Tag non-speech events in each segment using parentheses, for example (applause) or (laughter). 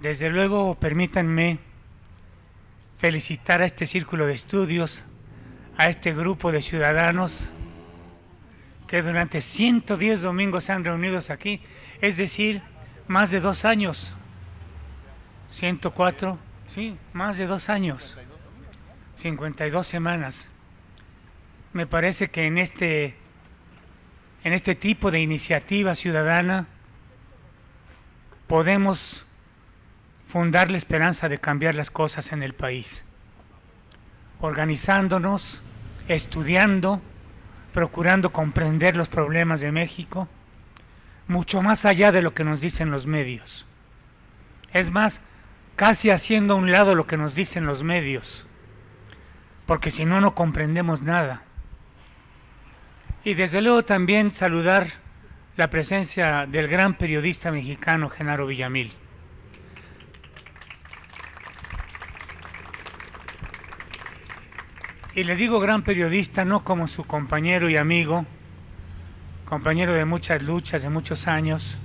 Desde luego, permítanme felicitar a este círculo de estudios, a este grupo de ciudadanos que durante 110 domingos se han reunido aquí, es decir, más de dos años. 104, sí, más de dos años. 52 semanas. Me parece que en este, en este tipo de iniciativa ciudadana podemos fundar la esperanza de cambiar las cosas en el país, organizándonos, estudiando, procurando comprender los problemas de México, mucho más allá de lo que nos dicen los medios. Es más, casi haciendo a un lado lo que nos dicen los medios, porque si no, no comprendemos nada. Y desde luego también saludar la presencia del gran periodista mexicano Genaro Villamil. y le digo gran periodista no como su compañero y amigo, compañero de muchas luchas, de muchos años,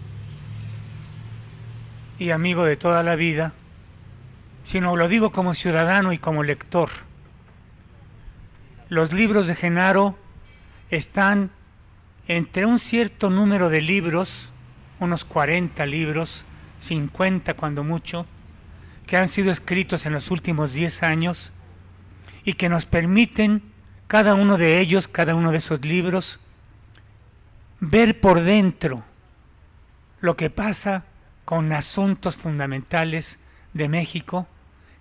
y amigo de toda la vida, sino lo digo como ciudadano y como lector. Los libros de Genaro están entre un cierto número de libros, unos 40 libros, 50 cuando mucho, que han sido escritos en los últimos 10 años, y que nos permiten, cada uno de ellos, cada uno de esos libros, ver por dentro lo que pasa con asuntos fundamentales de México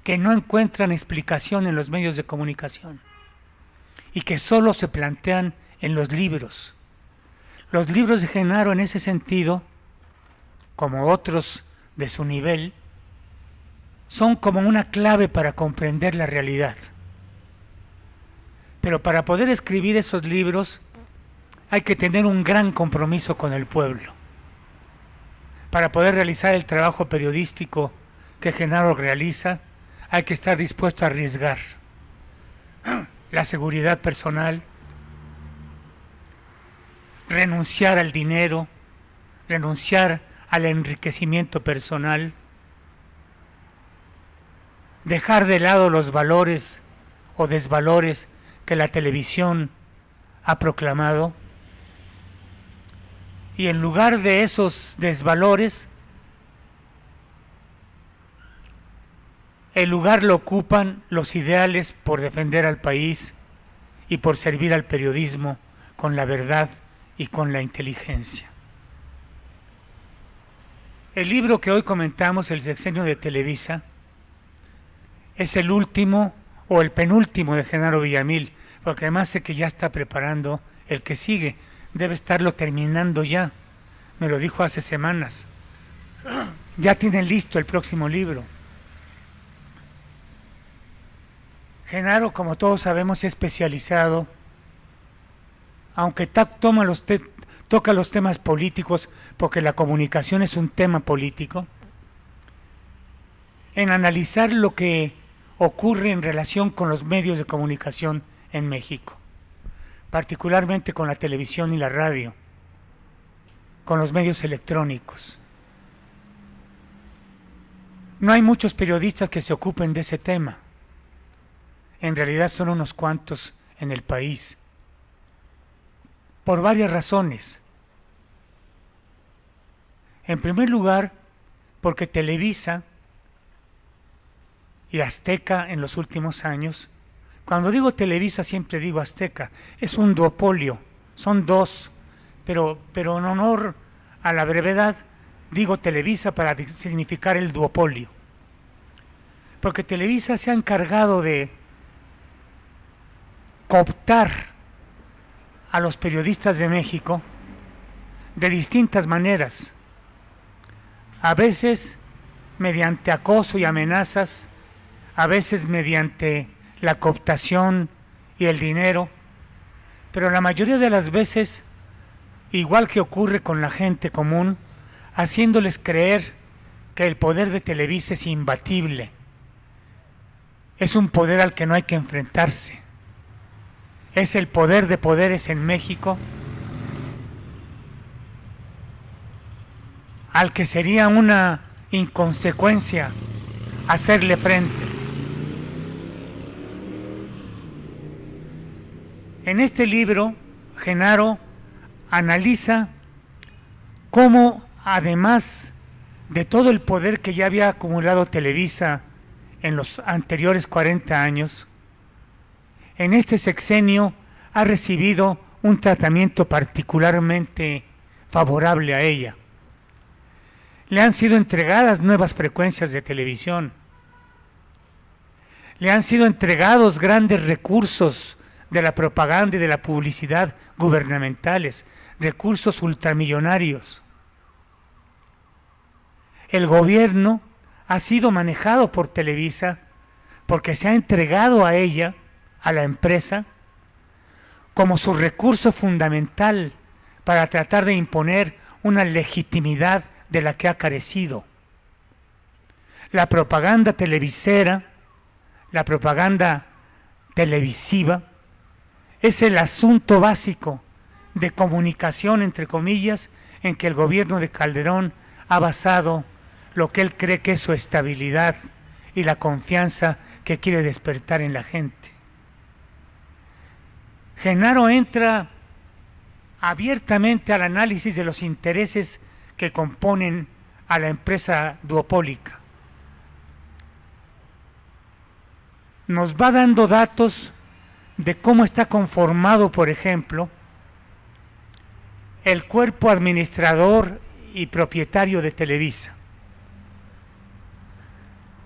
que no encuentran explicación en los medios de comunicación y que solo se plantean en los libros. Los libros de Genaro en ese sentido, como otros de su nivel, son como una clave para comprender la realidad. Pero para poder escribir esos libros hay que tener un gran compromiso con el pueblo. Para poder realizar el trabajo periodístico que Genaro realiza, hay que estar dispuesto a arriesgar (clears throat) la seguridad personal, renunciar al dinero, renunciar al enriquecimiento personal, dejar de lado los valores o desvalores que la televisión ha proclamado. Y en lugar de esos desvalores, el lugar lo ocupan los ideales por defender al país y por servir al periodismo con la verdad y con la inteligencia. El libro que hoy comentamos, El sexenio de Televisa, es el último o el penúltimo de Genaro Villamil, porque además sé que ya está preparando el que sigue, debe estarlo terminando ya, me lo dijo hace semanas. (clears throat) Ya tienen listo el próximo libro. Genaro, como todos sabemos, es especializado, aunque toca los temas políticos, porque la comunicación es un tema político, en analizar lo que ocurre en relación con los medios de comunicación en México, particularmente con la televisión y la radio, con los medios electrónicos. No hay muchos periodistas que se ocupen de ese tema. En realidad son unos cuantos en el país. Por varias razones. En primer lugar, porque Televisa y Azteca en los últimos años. Cuando digo Televisa siempre digo Azteca, es un duopolio, son dos, pero, pero en honor a la brevedad digo Televisa para significar el duopolio. Porque Televisa se ha encargado de cooptar a los periodistas de México de distintas maneras, a veces mediante acoso y amenazas, a veces mediante la cooptación y el dinero, pero la mayoría de las veces, igual que ocurre con la gente común, haciéndoles creer que el poder de Televisa es imbatible, es un poder al que no hay que enfrentarse, es el poder de poderes en México al que sería una inconsecuencia hacerle frente. En este libro, Genaro analiza cómo, además de todo el poder que ya había acumulado Televisa en los anteriores 40 años, en este sexenio ha recibido un tratamiento particularmente favorable a ella. Le han sido entregadas nuevas frecuencias de televisión. Le han sido entregados grandes recursos de la propaganda y de la publicidad gubernamentales, recursos ultramillonarios. El gobierno ha sido manejado por Televisa porque se ha entregado a ella, a la empresa, como su recurso fundamental para tratar de imponer una legitimidad de la que ha carecido. La propaganda televisera, la propaganda televisiva, es el asunto básico de comunicación, entre comillas, en que el gobierno de Calderón ha basado lo que él cree que es su estabilidad y la confianza que quiere despertar en la gente. Genaro entra abiertamente al análisis de los intereses que componen a la empresa duopólica. Nos va dando datos de cómo está conformado, por ejemplo, el cuerpo administrador y propietario de Televisa,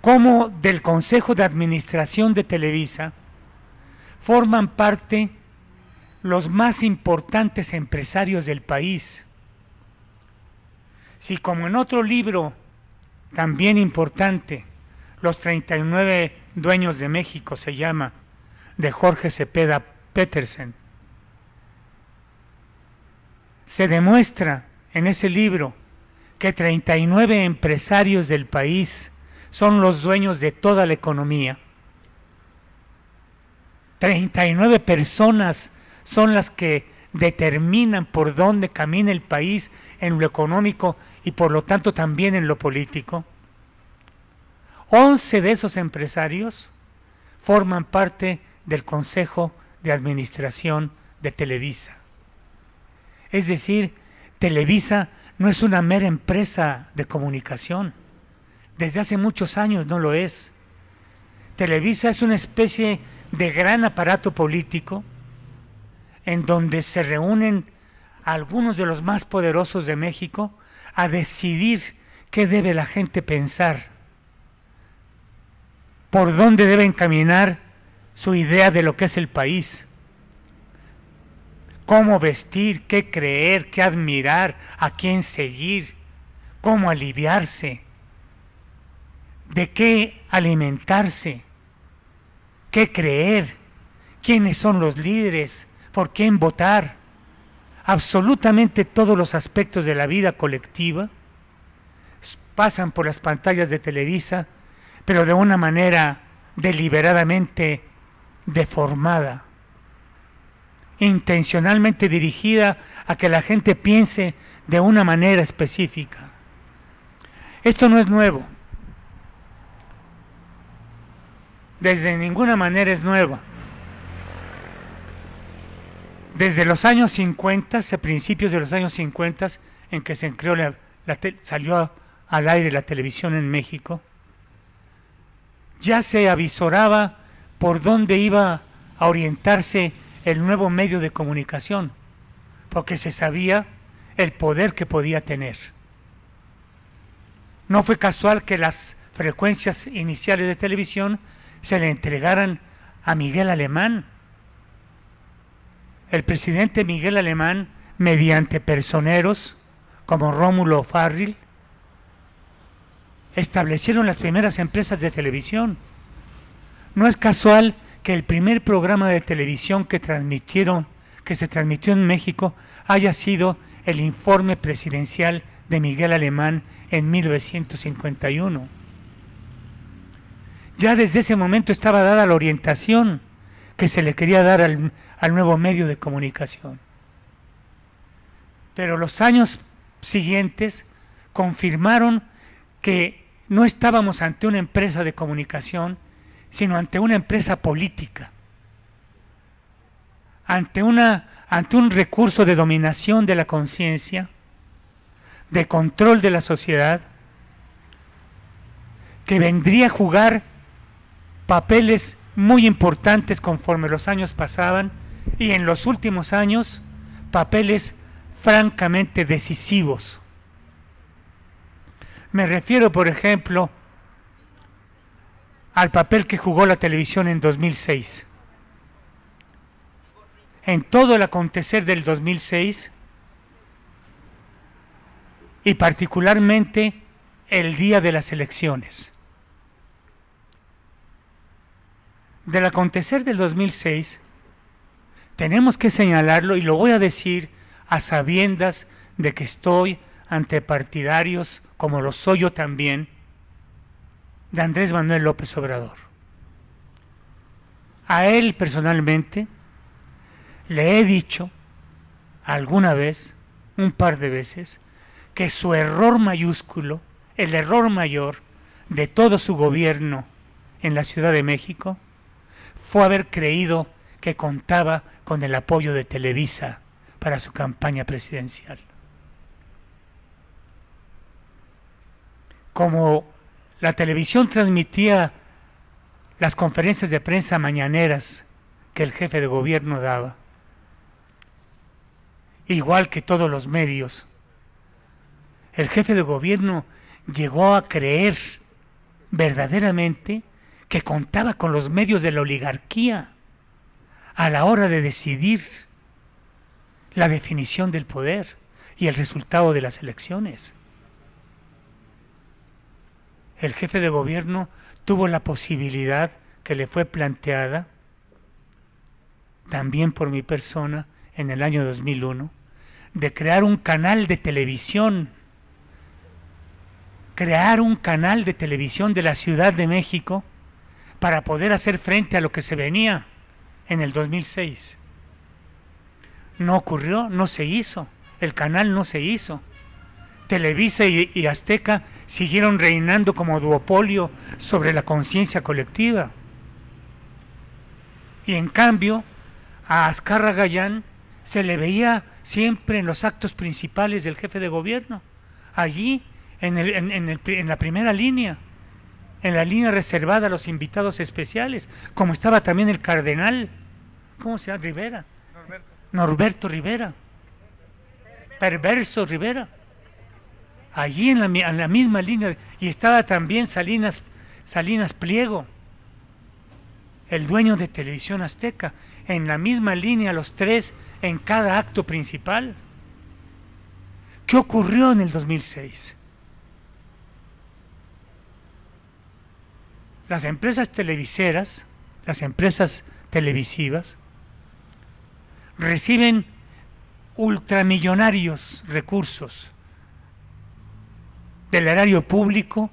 cómo del Consejo de Administración de Televisa forman parte los más importantes empresarios del país. Si como en otro libro también importante, Los 39 Dueños de México se llama, de Jorge Cepeda Petersen. Se demuestra en ese libro que 39 empresarios del país son los dueños de toda la economía. 39 personas son las que determinan por dónde camina el país en lo económico y por lo tanto también en lo político. 11 de esos empresarios forman parte del Consejo de Administración de Televisa. Es decir, Televisa no es una mera empresa de comunicación. Desde hace muchos años no lo es. Televisa es una especie de gran aparato político en donde se reúnen algunos de los más poderosos de México a decidir qué debe la gente pensar, por dónde deben caminar su idea de lo que es el país, cómo vestir, qué creer, qué admirar, a quién seguir, cómo aliviarse, de qué alimentarse, qué creer, quiénes son los líderes, por quién votar, absolutamente todos los aspectos de la vida colectiva pasan por las pantallas de Televisa, pero de una manera deliberadamente deformada, intencionalmente dirigida a que la gente piense de una manera específica. Esto no es nuevo. Desde ninguna manera es nueva. Desde los años 50, a principios de los años 50, en que se creó la, salió al aire la televisión en México, ya se avisoraba por dónde iba a orientarse el nuevo medio de comunicación, porque se sabía el poder que podía tener. No fue casual que las frecuencias iniciales de televisión se le entregaran a Miguel Alemán. El presidente Miguel Alemán, mediante personeros como Rómulo Farril, establecieron las primeras empresas de televisión. No es casual que el primer programa de televisión que transmitieron, que se transmitió en México, haya sido el informe presidencial de Miguel Alemán en 1951. Ya desde ese momento estaba dada la orientación que se le quería dar al, al nuevo medio de comunicación. Pero los años siguientes confirmaron que no estábamos ante una empresa de comunicación, sino ante una empresa política, ante, una, ante un recurso de dominación de la conciencia, de control de la sociedad, que vendría a jugar papeles muy importantes conforme los años pasaban y en los últimos años papeles francamente decisivos. Me refiero, por ejemplo, al papel que jugó la televisión en 2006. En todo el acontecer del 2006 y particularmente el día de las elecciones. Del acontecer del 2006 tenemos que señalarlo y lo voy a decir a sabiendas de que estoy ante partidarios, como lo soy yo también, de Andrés Manuel López Obrador. A él personalmente le he dicho alguna vez, un par de veces, que su error mayúsculo, el error mayor de todo su gobierno en la Ciudad de México, fue haber creído que contaba con el apoyo de Televisa para su campaña presidencial. Como la televisión transmitía las conferencias de prensa mañaneras que el jefe de gobierno daba, igual que todos los medios. El jefe de gobierno llegó a creer verdaderamente que contaba con los medios de la oligarquía a la hora de decidir la definición del poder y el resultado de las elecciones el jefe de gobierno tuvo la posibilidad que le fue planteada también por mi persona en el año 2001 de crear un canal de televisión, crear un canal de televisión de la Ciudad de México para poder hacer frente a lo que se venía en el 2006. No ocurrió, no se hizo, el canal no se hizo. Televisa y, Azteca siguieron reinando como duopolio sobre la conciencia colectiva. Y en cambio, a Azcarra Gallán se le veía siempre en los actos principales del jefe de gobierno, allí en, la primera línea, en la línea reservada a los invitados especiales, como estaba también el cardenal, ¿cómo se llama? Rivera. Norberto Rivera. Perverso Rivera allí en la, misma línea, y estaba también Salinas, Salinas Pliego, el dueño de Televisión Azteca, en la misma línea los tres en cada acto principal. ¿Qué ocurrió en el 2006? Las empresas televiseras, las empresas televisivas, reciben ultramillonarios recursos el erario público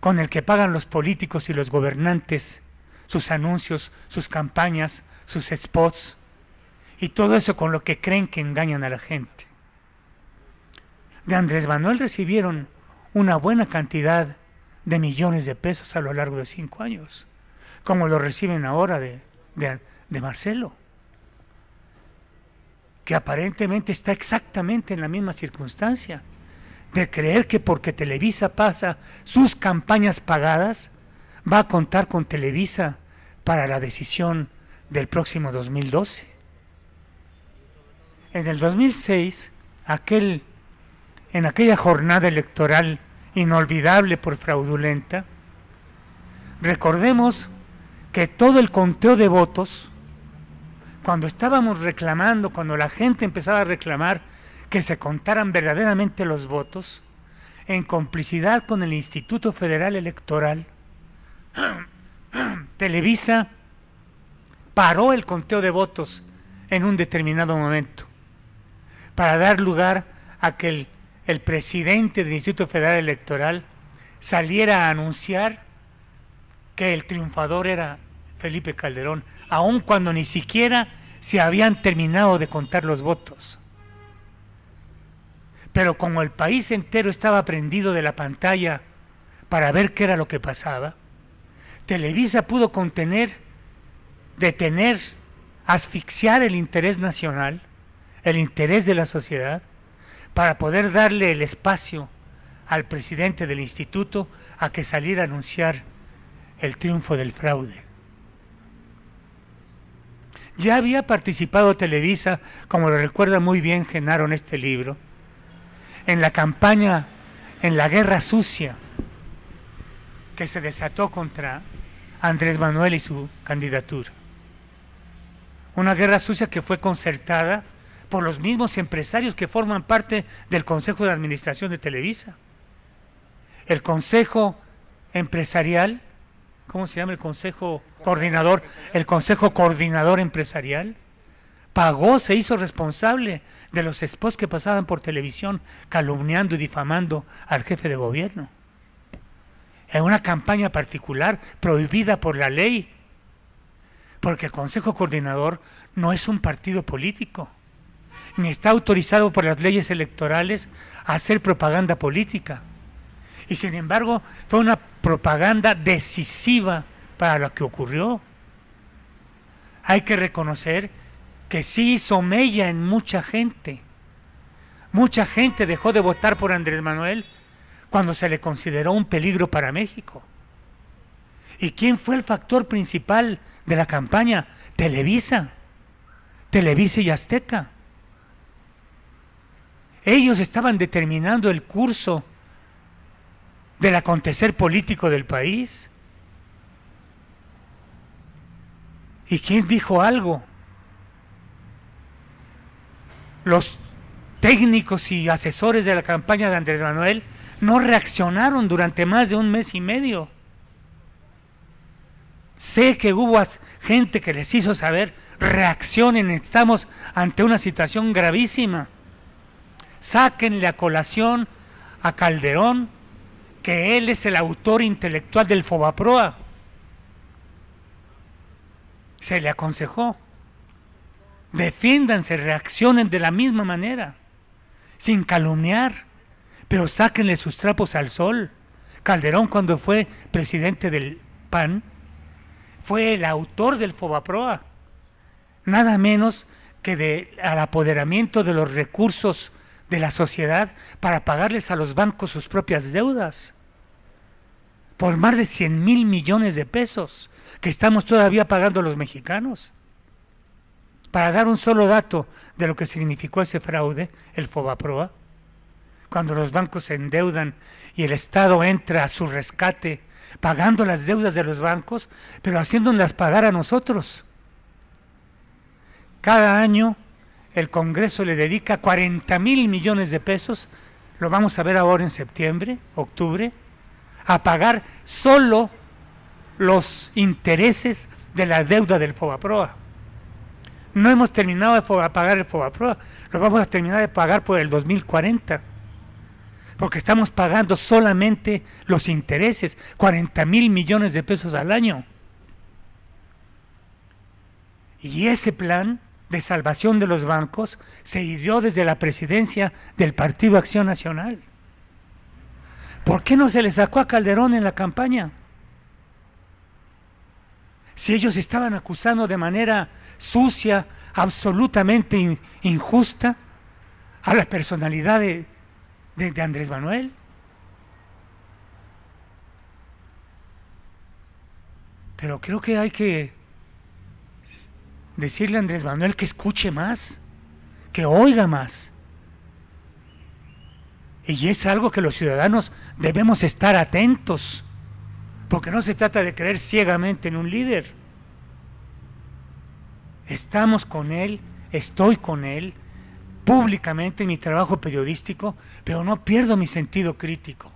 con el que pagan los políticos y los gobernantes sus anuncios, sus campañas, sus spots y todo eso con lo que creen que engañan a la gente. De Andrés Manuel recibieron una buena cantidad de millones de pesos a lo largo de cinco años, como lo reciben ahora de, de Marcelo, que aparentemente está exactamente en la misma circunstancia de creer que porque Televisa pasa sus campañas pagadas, va a contar con Televisa para la decisión del próximo 2012. En el 2006, aquel, en aquella jornada electoral inolvidable por fraudulenta, recordemos que todo el conteo de votos, cuando estábamos reclamando, cuando la gente empezaba a reclamar que se contaran verdaderamente los votos, en complicidad con el Instituto Federal Electoral, (clears throat) Televisa paró el conteo de votos en un determinado momento para dar lugar a que el, presidente del Instituto Federal Electoral saliera a anunciar que el triunfador era Felipe Calderón, aun cuando ni siquiera se habían terminado de contar los votos. Pero como el país entero estaba prendido de la pantalla para ver qué era lo que pasaba, Televisa pudo contener, detener, asfixiar el interés nacional, el interés de la sociedad, para poder darle el espacio al presidente del instituto a que saliera a anunciar el triunfo del fraude. Ya había participado Televisa, como lo recuerda muy bien Genaro en este libro, en la campaña, en la guerra sucia que se desató contra Andrés Manuel y su candidatura. Una guerra sucia que fue concertada por los mismos empresarios que forman parte del Consejo de Administración de Televisa. El Consejo Empresarial, ¿cómo se llama el Consejo Coordinador? El Consejo Coordinador Empresarial pagó, se hizo responsable de los spots que pasaban por televisión calumniando y difamando al jefe de gobierno. En una campaña particular prohibida por la ley, porque el Consejo Coordinador no es un partido político, ni está autorizado por las leyes electorales a hacer propaganda política. Y sin embargo, fue una propaganda decisiva para lo que ocurrió. Hay que reconocer que sí hizo mella en mucha gente. Mucha gente dejó de votar por Andrés Manuel cuando se le consideró un peligro para México. ¿Y quién fue el factor principal de la campaña? Televisa, Televisa y Azteca. Ellos estaban determinando el curso del acontecer político del país. ¿Y quién dijo algo? los técnicos y asesores de la campaña de Andrés Manuel no reaccionaron durante más de un mes y medio. Sé que hubo gente que les hizo saber, reaccionen, estamos ante una situación gravísima. Sáquenle a colación a Calderón que él es el autor intelectual del Fobaproa. Se le aconsejó defiéndanse, reaccionen de la misma manera, sin calumniar, pero sáquenle sus trapos al sol. Calderón, cuando fue presidente del PAN, fue el autor del Fobaproa, nada menos que de, al apoderamiento de los recursos de la sociedad para pagarles a los bancos sus propias deudas por más de 100 mil millones de pesos que estamos todavía pagando los mexicanos para dar un solo dato de lo que significó ese fraude, el FOBAPROA, cuando los bancos se endeudan y el Estado entra a su rescate pagando las deudas de los bancos, pero haciéndolas pagar a nosotros. Cada año el Congreso le dedica 40 mil millones de pesos, lo vamos a ver ahora en septiembre, octubre, a pagar solo los intereses de la deuda del FOBAPROA. No hemos terminado de pagar el FOBAPROA, lo vamos a terminar de pagar por el 2040. Porque estamos pagando solamente los intereses, 40 mil millones de pesos al año. Y ese plan de salvación de los bancos se hirió desde la presidencia del Partido Acción Nacional. ¿Por qué no se le sacó a Calderón en la campaña? Si ellos estaban acusando de manera sucia, absolutamente injusta a la personalidad de Andrés Manuel. Pero creo que hay que decirle a Andrés Manuel que escuche más, que oiga más. Y es algo que los ciudadanos debemos estar atentos, porque no se trata de creer ciegamente en un líder estamos con Él, estoy con Él públicamente en mi trabajo periodístico, pero no pierdo mi sentido crítico.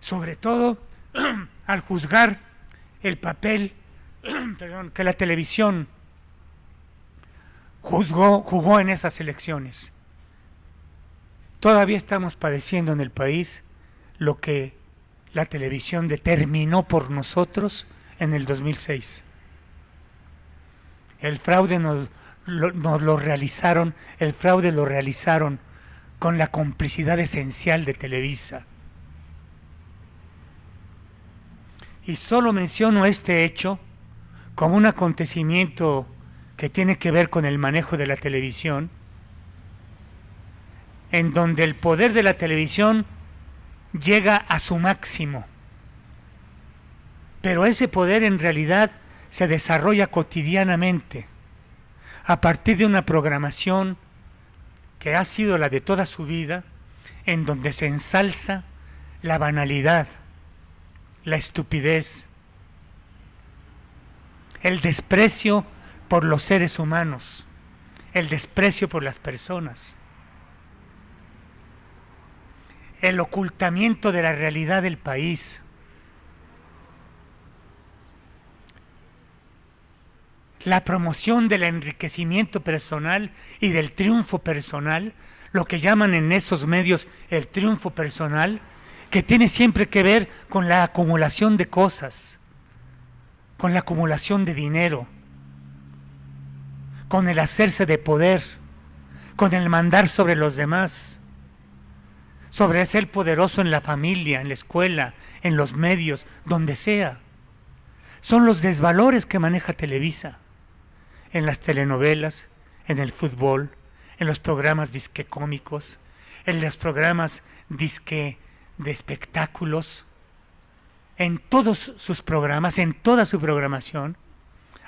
Sobre todo (clears throat) al juzgar el papel (clears throat) que la televisión jugó en esas elecciones. Todavía estamos padeciendo en el país lo que la televisión determinó por nosotros en el 2006. El fraude nos lo, realizaron, el fraude lo realizaron con la complicidad esencial de Televisa. Y solo menciono este hecho como un acontecimiento que tiene que ver con el manejo de la televisión, en donde el poder de la televisión llega a su máximo. Pero ese poder en realidad se desarrolla cotidianamente a partir de una programación que ha sido la de toda su vida, en donde se ensalza la banalidad, la estupidez, el desprecio por los seres humanos, el desprecio por las personas, el ocultamiento de la realidad del país, la promoción del enriquecimiento personal y del triunfo personal, lo que llaman en esos medios el triunfo personal, que tiene siempre que ver con la acumulación de cosas, con la acumulación de dinero, con el hacerse de poder, con el mandar sobre los demás, sobre ser poderoso en la familia, en la escuela, en los medios, donde sea. Son los desvalores que maneja Televisa en las telenovelas, en el fútbol, en los programas disque cómicos, en los programas disque de espectáculos, en todos sus programas, en toda su programación,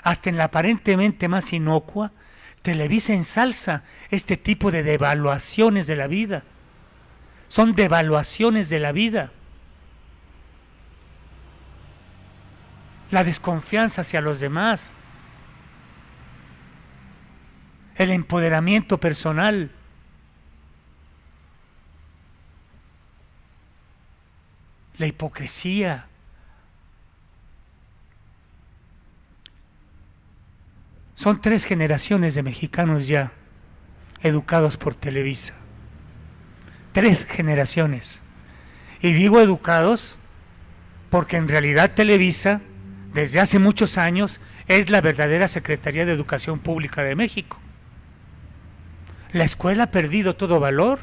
hasta en la aparentemente más inocua, Televisa ensalza este tipo de devaluaciones de la vida. Son devaluaciones de la vida. La desconfianza hacia los demás, el empoderamiento personal. La hipocresía. Son tres generaciones de mexicanos ya educados por Televisa. Tres generaciones. Y digo educados porque en realidad Televisa, desde hace muchos años, es la verdadera Secretaría de Educación Pública de México. ¿La escuela ha perdido todo valor?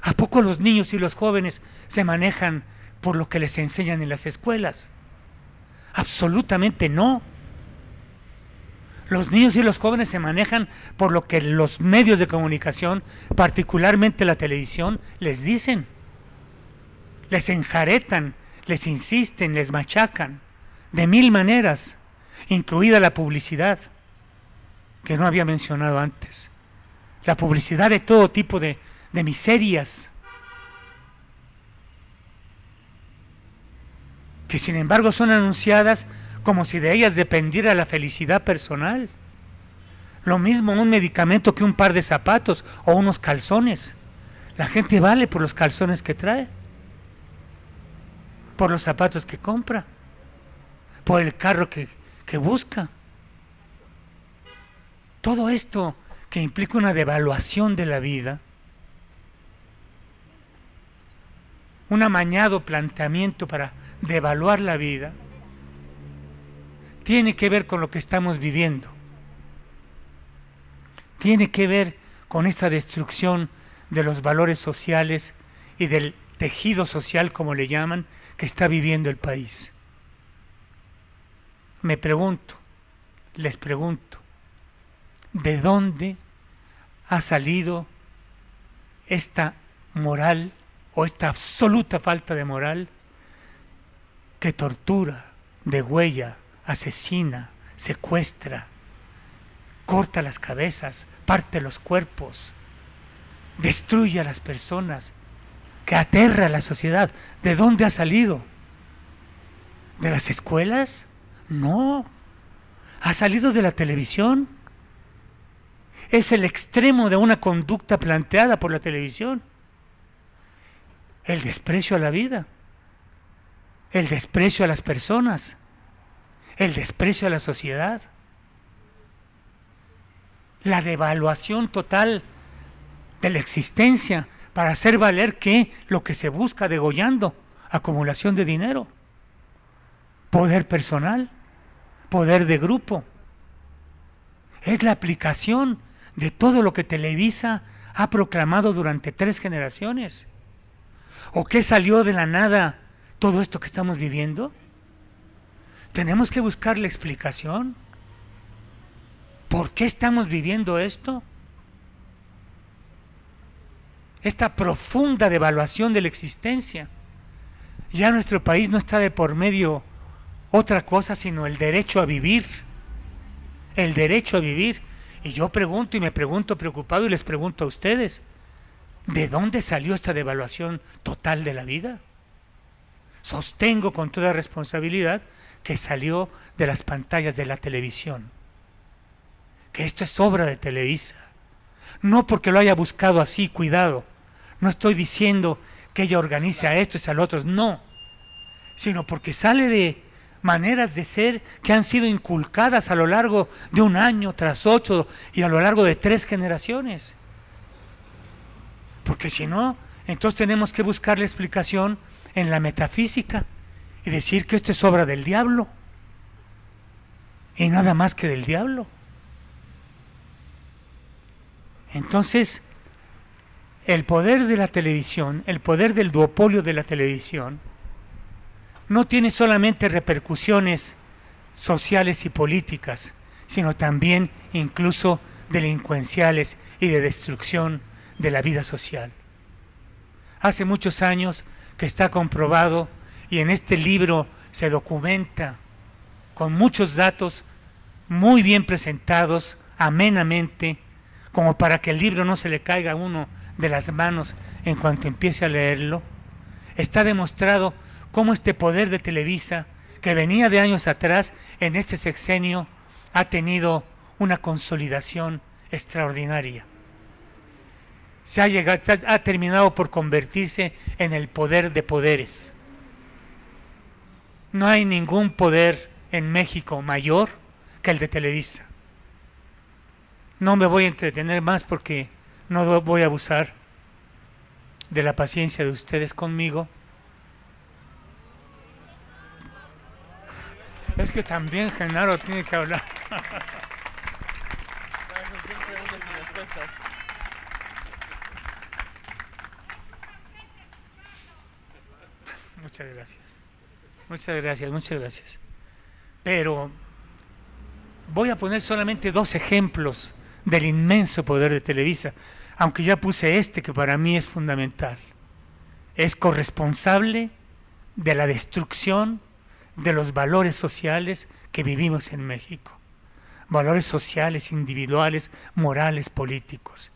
¿A poco los niños y los jóvenes se manejan por lo que les enseñan en las escuelas? Absolutamente no. Los niños y los jóvenes se manejan por lo que los medios de comunicación, particularmente la televisión, les dicen. Les enjaretan, les insisten, les machacan, de mil maneras, incluida la publicidad, que no había mencionado antes la publicidad de todo tipo de, miserias, que sin embargo son anunciadas como si de ellas dependiera la felicidad personal. Lo mismo un medicamento que un par de zapatos o unos calzones. La gente vale por los calzones que trae, por los zapatos que compra, por el carro que, que busca. Todo esto que implica una devaluación de la vida, un amañado planteamiento para devaluar la vida, tiene que ver con lo que estamos viviendo. Tiene que ver con esta destrucción de los valores sociales y del tejido social, como le llaman, que está viviendo el país. Me pregunto, les pregunto, ¿de dónde ha salido esta moral o esta absoluta falta de moral que tortura, degüella, asesina, secuestra, corta las cabezas, parte los cuerpos, destruye a las personas, que aterra a la sociedad. ¿De dónde ha salido? ¿De las escuelas? No. ¿Ha salido de la televisión? es el extremo de una conducta planteada por la televisión. El desprecio a la vida, el desprecio a las personas, el desprecio a la sociedad, la devaluación total de la existencia para hacer valer que lo que se busca degollando, acumulación de dinero, poder personal, poder de grupo. Es la aplicación de todo lo que Televisa ha proclamado durante tres generaciones? ¿O qué salió de la nada todo esto que estamos viviendo? Tenemos que buscar la explicación. ¿Por qué estamos viviendo esto? Esta profunda devaluación de la existencia. Ya nuestro país no está de por medio otra cosa sino el derecho a vivir. El derecho a vivir y yo pregunto y me pregunto preocupado y les pregunto a ustedes, ¿de dónde salió esta devaluación total de la vida? Sostengo con toda responsabilidad que salió de las pantallas de la televisión, que esto es obra de Televisa. No porque lo haya buscado así, cuidado. No estoy diciendo que ella organice a esto y a los otros, no, sino porque sale de maneras de ser que han sido inculcadas a lo largo de un año tras ocho y a lo largo de tres generaciones. Porque si no, entonces tenemos que buscar la explicación en la metafísica y decir que esto es obra del diablo. Y nada más que del diablo. Entonces, el poder de la televisión, el poder del duopolio de la televisión, no tiene solamente repercusiones sociales y políticas, sino también incluso delincuenciales y de destrucción de la vida social. Hace muchos años que está comprobado y en este libro se documenta con muchos datos muy bien presentados, amenamente, como para que el libro no se le caiga a uno de las manos en cuanto empiece a leerlo, está demostrado cómo este poder de Televisa, que venía de años atrás, en este sexenio ha tenido una consolidación extraordinaria. Se ha, llegado, ha terminado por convertirse en el poder de poderes. No hay ningún poder en México mayor que el de Televisa. No me voy a entretener más porque no voy a abusar de la paciencia de ustedes conmigo. Es que también Genaro tiene que hablar. muchas gracias. Muchas gracias, muchas gracias. Pero voy a poner solamente dos ejemplos del inmenso poder de Televisa, aunque ya puse este que para mí es fundamental. Es corresponsable de la destrucción de los valores sociales que vivimos en México. Valores sociales, individuales, morales, políticos.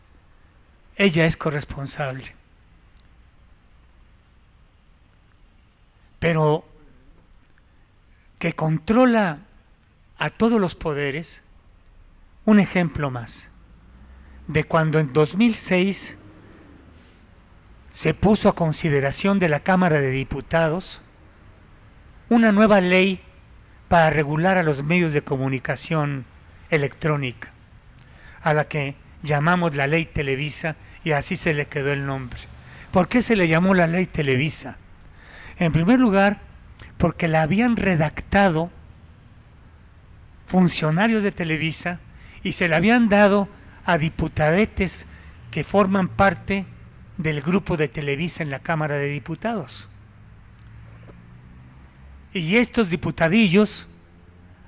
Ella es corresponsable. Pero que controla a todos los poderes, un ejemplo más, de cuando en 2006 se puso a consideración de la Cámara de Diputados una nueva ley para regular a los medios de comunicación electrónica, a la que llamamos la ley Televisa y así se le quedó el nombre. ¿Por qué se le llamó la ley Televisa? En primer lugar, porque la habían redactado funcionarios de Televisa y se la habían dado a diputadetes que forman parte del grupo de Televisa en la Cámara de Diputados. Y estos diputadillos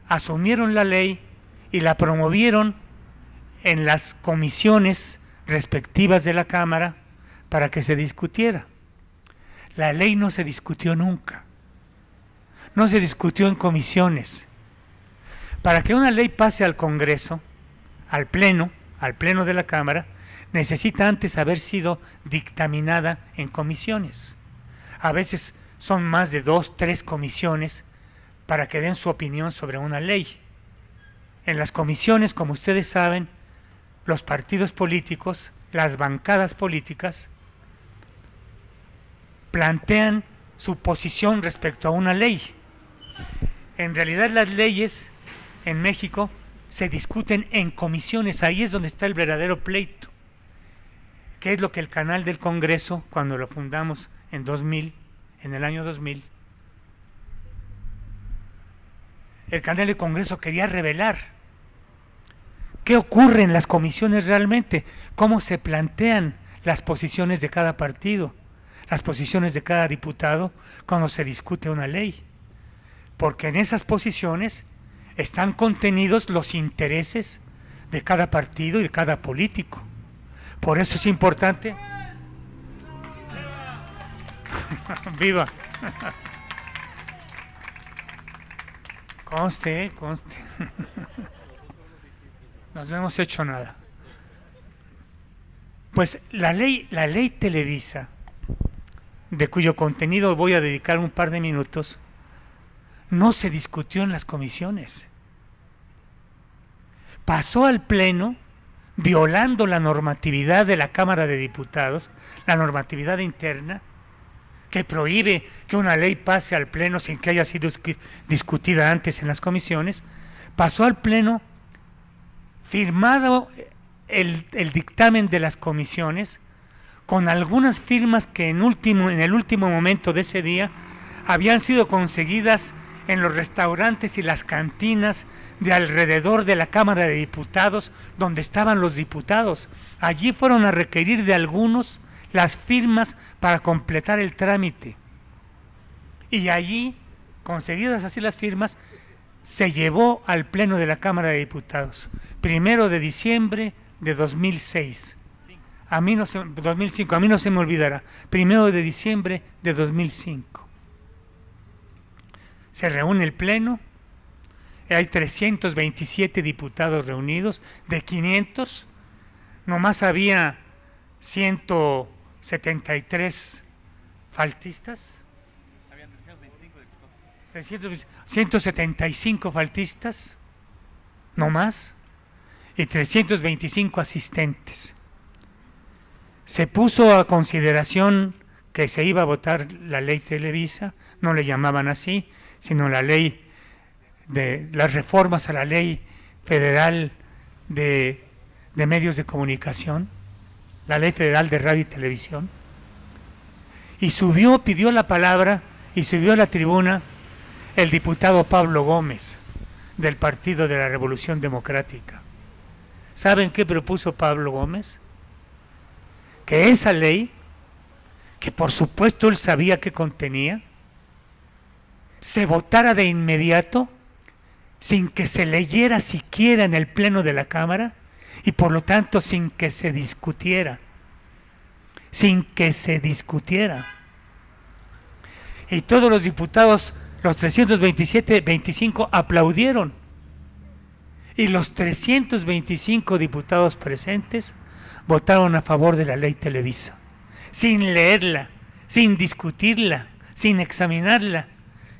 asumieron la ley y la promovieron en las comisiones respectivas de la Cámara para que se discutiera. La ley no se discutió nunca. No se discutió en comisiones. Para que una ley pase al Congreso, al Pleno, al Pleno de la Cámara, necesita antes haber sido dictaminada en comisiones. A veces son más de dos, tres comisiones para que den su opinión sobre una ley. En las comisiones, como ustedes saben, los partidos políticos, las bancadas políticas, plantean su posición respecto a una ley. En realidad las leyes en México se discuten en comisiones, ahí es donde está el verdadero pleito. ¿Qué es lo que el canal del Congreso, cuando lo fundamos en 2000, en el año 2000, el canal de Congreso quería revelar qué ocurre en las comisiones realmente, cómo se plantean las posiciones de cada partido, las posiciones de cada diputado cuando se discute una ley. Porque en esas posiciones están contenidos los intereses de cada partido y de cada político. Por eso es importante... (laughs) Viva. conste, eh, conste. (laughs) no hemos hecho nada. Pues la ley, la ley Televisa, de cuyo contenido voy a dedicar un par de minutos, no se discutió en las comisiones. Pasó al Pleno violando la normatividad de la Cámara de Diputados, la normatividad interna, que prohíbe que una ley pase al Pleno sin que haya sido discutida antes en las comisiones, pasó al Pleno firmado el, dictamen de las comisiones con algunas firmas que en, último, en el último momento de ese día habían sido conseguidas en los restaurantes y las cantinas de alrededor de la Cámara de Diputados, donde estaban los diputados. Allí fueron a requerir de algunos las firmas para completar el trámite. Y allí, conseguidas así las firmas, se llevó al Pleno de la Cámara de Diputados, primero de diciembre de 2006. A mí no se, 2005, a mí no se me olvidará, primero de diciembre de 2005. Se reúne el Pleno, hay 327 diputados reunidos, de 500, nomás había 100 73 faltistas. Habían 175 faltistas, no más, y 325 asistentes. Se puso a consideración que se iba a votar la ley Televisa, no le llamaban así, sino la ley de las reformas a la ley federal de, de medios de comunicación la Ley Federal de Radio y Televisión, y subió, pidió la palabra y subió a la tribuna el diputado Pablo Gómez del Partido de la Revolución Democrática. ¿Saben qué propuso Pablo Gómez? Que esa ley, que por supuesto él sabía que contenía, se votara de inmediato, sin que se leyera siquiera en el Pleno de la Cámara, y por lo tanto sin que se discutiera, sin que se discutiera. Y todos los diputados, los 327, 25 aplaudieron. Y los 325 diputados presentes votaron a favor de la ley Televisa, sin leerla, sin discutirla, sin examinarla,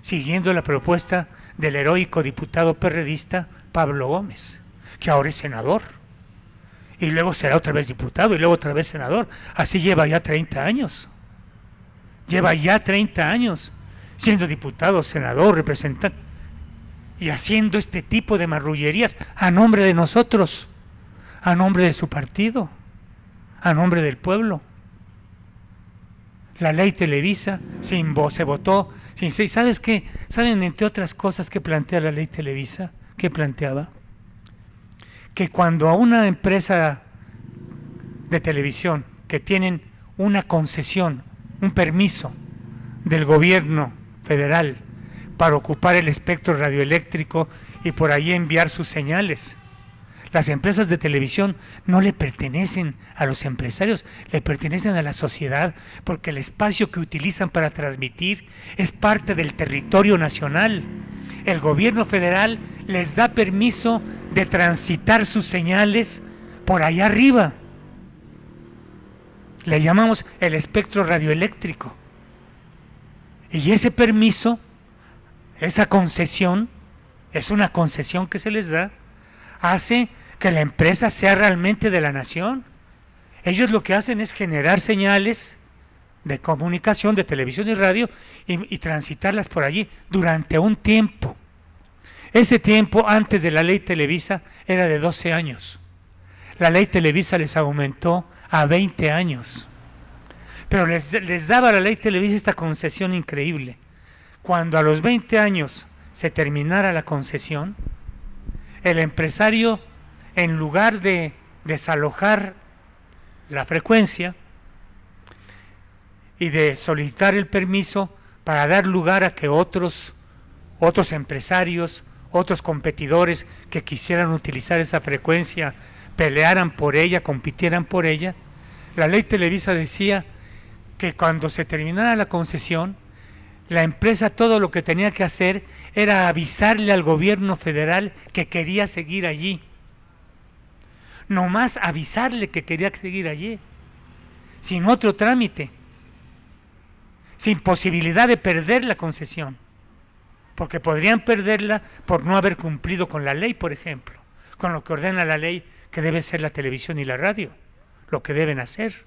siguiendo la propuesta del heroico diputado periodista Pablo Gómez, que ahora es senador y luego será otra vez diputado y luego otra vez senador. Así lleva ya 30 años. Lleva ya 30 años siendo diputado, senador, representante y haciendo este tipo de marrullerías a nombre de nosotros, a nombre de su partido, a nombre del pueblo. La ley Televisa se, se votó sin ¿Sabes qué? ¿Saben entre otras cosas que plantea la ley Televisa? ¿Qué planteaba? que cuando a una empresa de televisión que tienen una concesión, un permiso del gobierno federal para ocupar el espectro radioeléctrico y por ahí enviar sus señales, las empresas de televisión no le pertenecen a los empresarios, le pertenecen a la sociedad porque el espacio que utilizan para transmitir es parte del territorio nacional. El gobierno federal les da permiso de transitar sus señales por allá arriba. Le llamamos el espectro radioeléctrico. Y ese permiso, esa concesión, es una concesión que se les da, hace que la empresa sea realmente de la nación. Ellos lo que hacen es generar señales de comunicación, de televisión y radio, y, transitarlas por allí durante un tiempo. Ese tiempo antes de la ley Televisa era de 12 años. La ley Televisa les aumentó a 20 años. Pero les, les daba la ley Televisa esta concesión increíble. Cuando a los 20 años se terminara la concesión, el empresario en lugar de desalojar la frecuencia y de solicitar el permiso para dar lugar a que otros, otros empresarios, otros competidores que quisieran utilizar esa frecuencia pelearan por ella, compitieran por ella. La ley Televisa decía que cuando se terminara la concesión, la empresa todo lo que tenía que hacer era avisarle al gobierno federal que quería seguir allí nomás avisarle que quería seguir allí, sin otro trámite, sin posibilidad de perder la concesión, porque podrían perderla por no haber cumplido con la ley, por ejemplo, con lo que ordena la ley que debe ser la televisión y la radio, lo que deben hacer.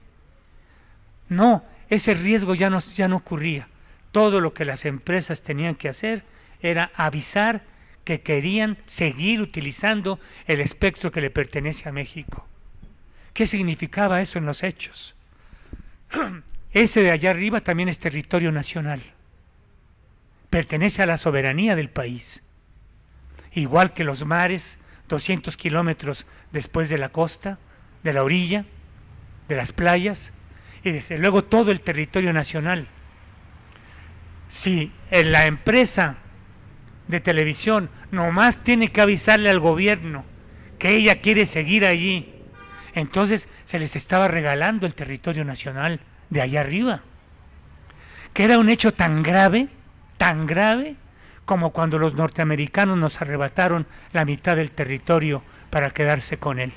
No, ese riesgo ya no, ya no ocurría. Todo lo que las empresas tenían que hacer era avisar que querían seguir utilizando el espectro que le pertenece a México. ¿Qué significaba eso en los hechos? (clears throat) Ese de allá arriba también es territorio nacional. Pertenece a la soberanía del país. Igual que los mares, 200 kilómetros después de la costa, de la orilla, de las playas, y desde luego todo el territorio nacional. Si en la empresa de televisión, nomás tiene que avisarle al gobierno que ella quiere seguir allí. Entonces se les estaba regalando el territorio nacional de allá arriba, que era un hecho tan grave, tan grave, como cuando los norteamericanos nos arrebataron la mitad del territorio para quedarse con él.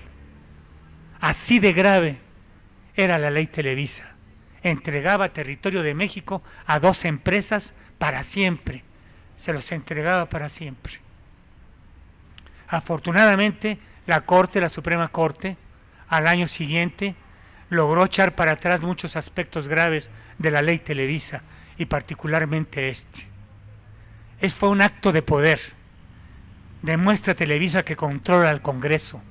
Así de grave era la ley Televisa. Entregaba territorio de México a dos empresas para siempre se los entregaba para siempre. Afortunadamente, la Corte, la Suprema Corte, al año siguiente logró echar para atrás muchos aspectos graves de la ley Televisa y particularmente este. Es fue un acto de poder. Demuestra Televisa que controla al Congreso,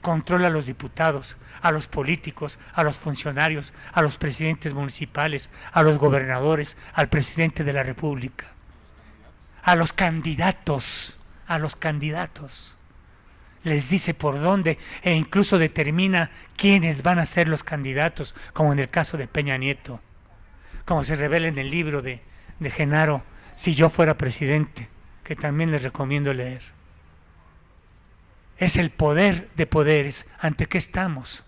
controla a los diputados, a los políticos, a los funcionarios, a los presidentes municipales, a los gobernadores, al presidente de la República a los candidatos, a los candidatos. Les dice por dónde e incluso determina quiénes van a ser los candidatos, como en el caso de Peña Nieto, como se revela en el libro de, de Genaro, Si yo fuera presidente, que también les recomiendo leer. Es el poder de poderes ante qué estamos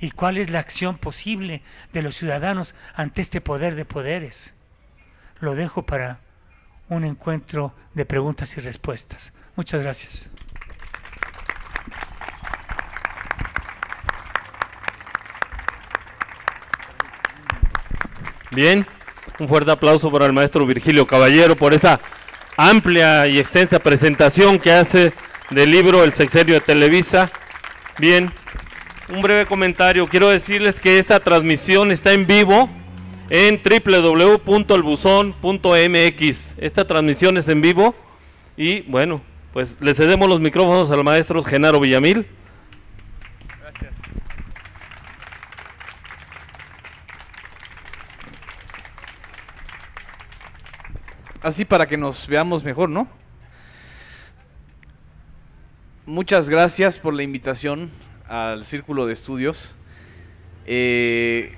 y cuál es la acción posible de los ciudadanos ante este poder de poderes. Lo dejo para un encuentro de preguntas y respuestas. Muchas gracias. Bien, un fuerte aplauso para el maestro Virgilio Caballero por esa amplia y extensa presentación que hace del libro El Sexenio de Televisa. Bien, un breve comentario. Quiero decirles que esta transmisión está en vivo en www.albuzón.mx. Esta transmisión es en vivo y bueno, pues le cedemos los micrófonos al maestro Genaro Villamil. Gracias. Así para que nos veamos mejor, ¿no? Muchas gracias por la invitación al Círculo de Estudios. Eh,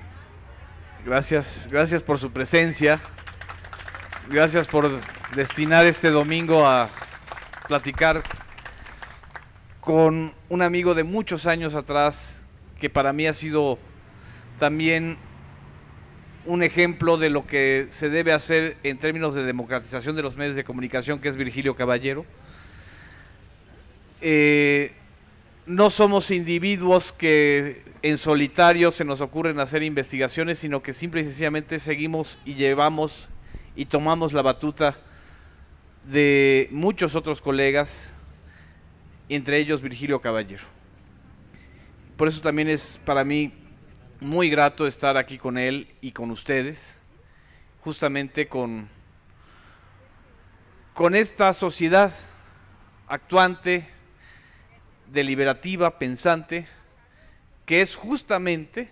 Gracias, gracias por su presencia. Gracias por destinar este domingo a platicar con un amigo de muchos años atrás que para mí ha sido también un ejemplo de lo que se debe hacer en términos de democratización de los medios de comunicación, que es Virgilio Caballero. Eh, no somos individuos que en solitario se nos ocurren hacer investigaciones, sino que simple y sencillamente seguimos y llevamos y tomamos la batuta de muchos otros colegas, entre ellos Virgilio Caballero. Por eso también es para mí muy grato estar aquí con él y con ustedes, justamente con, con esta sociedad actuante, deliberativa, pensante, que es justamente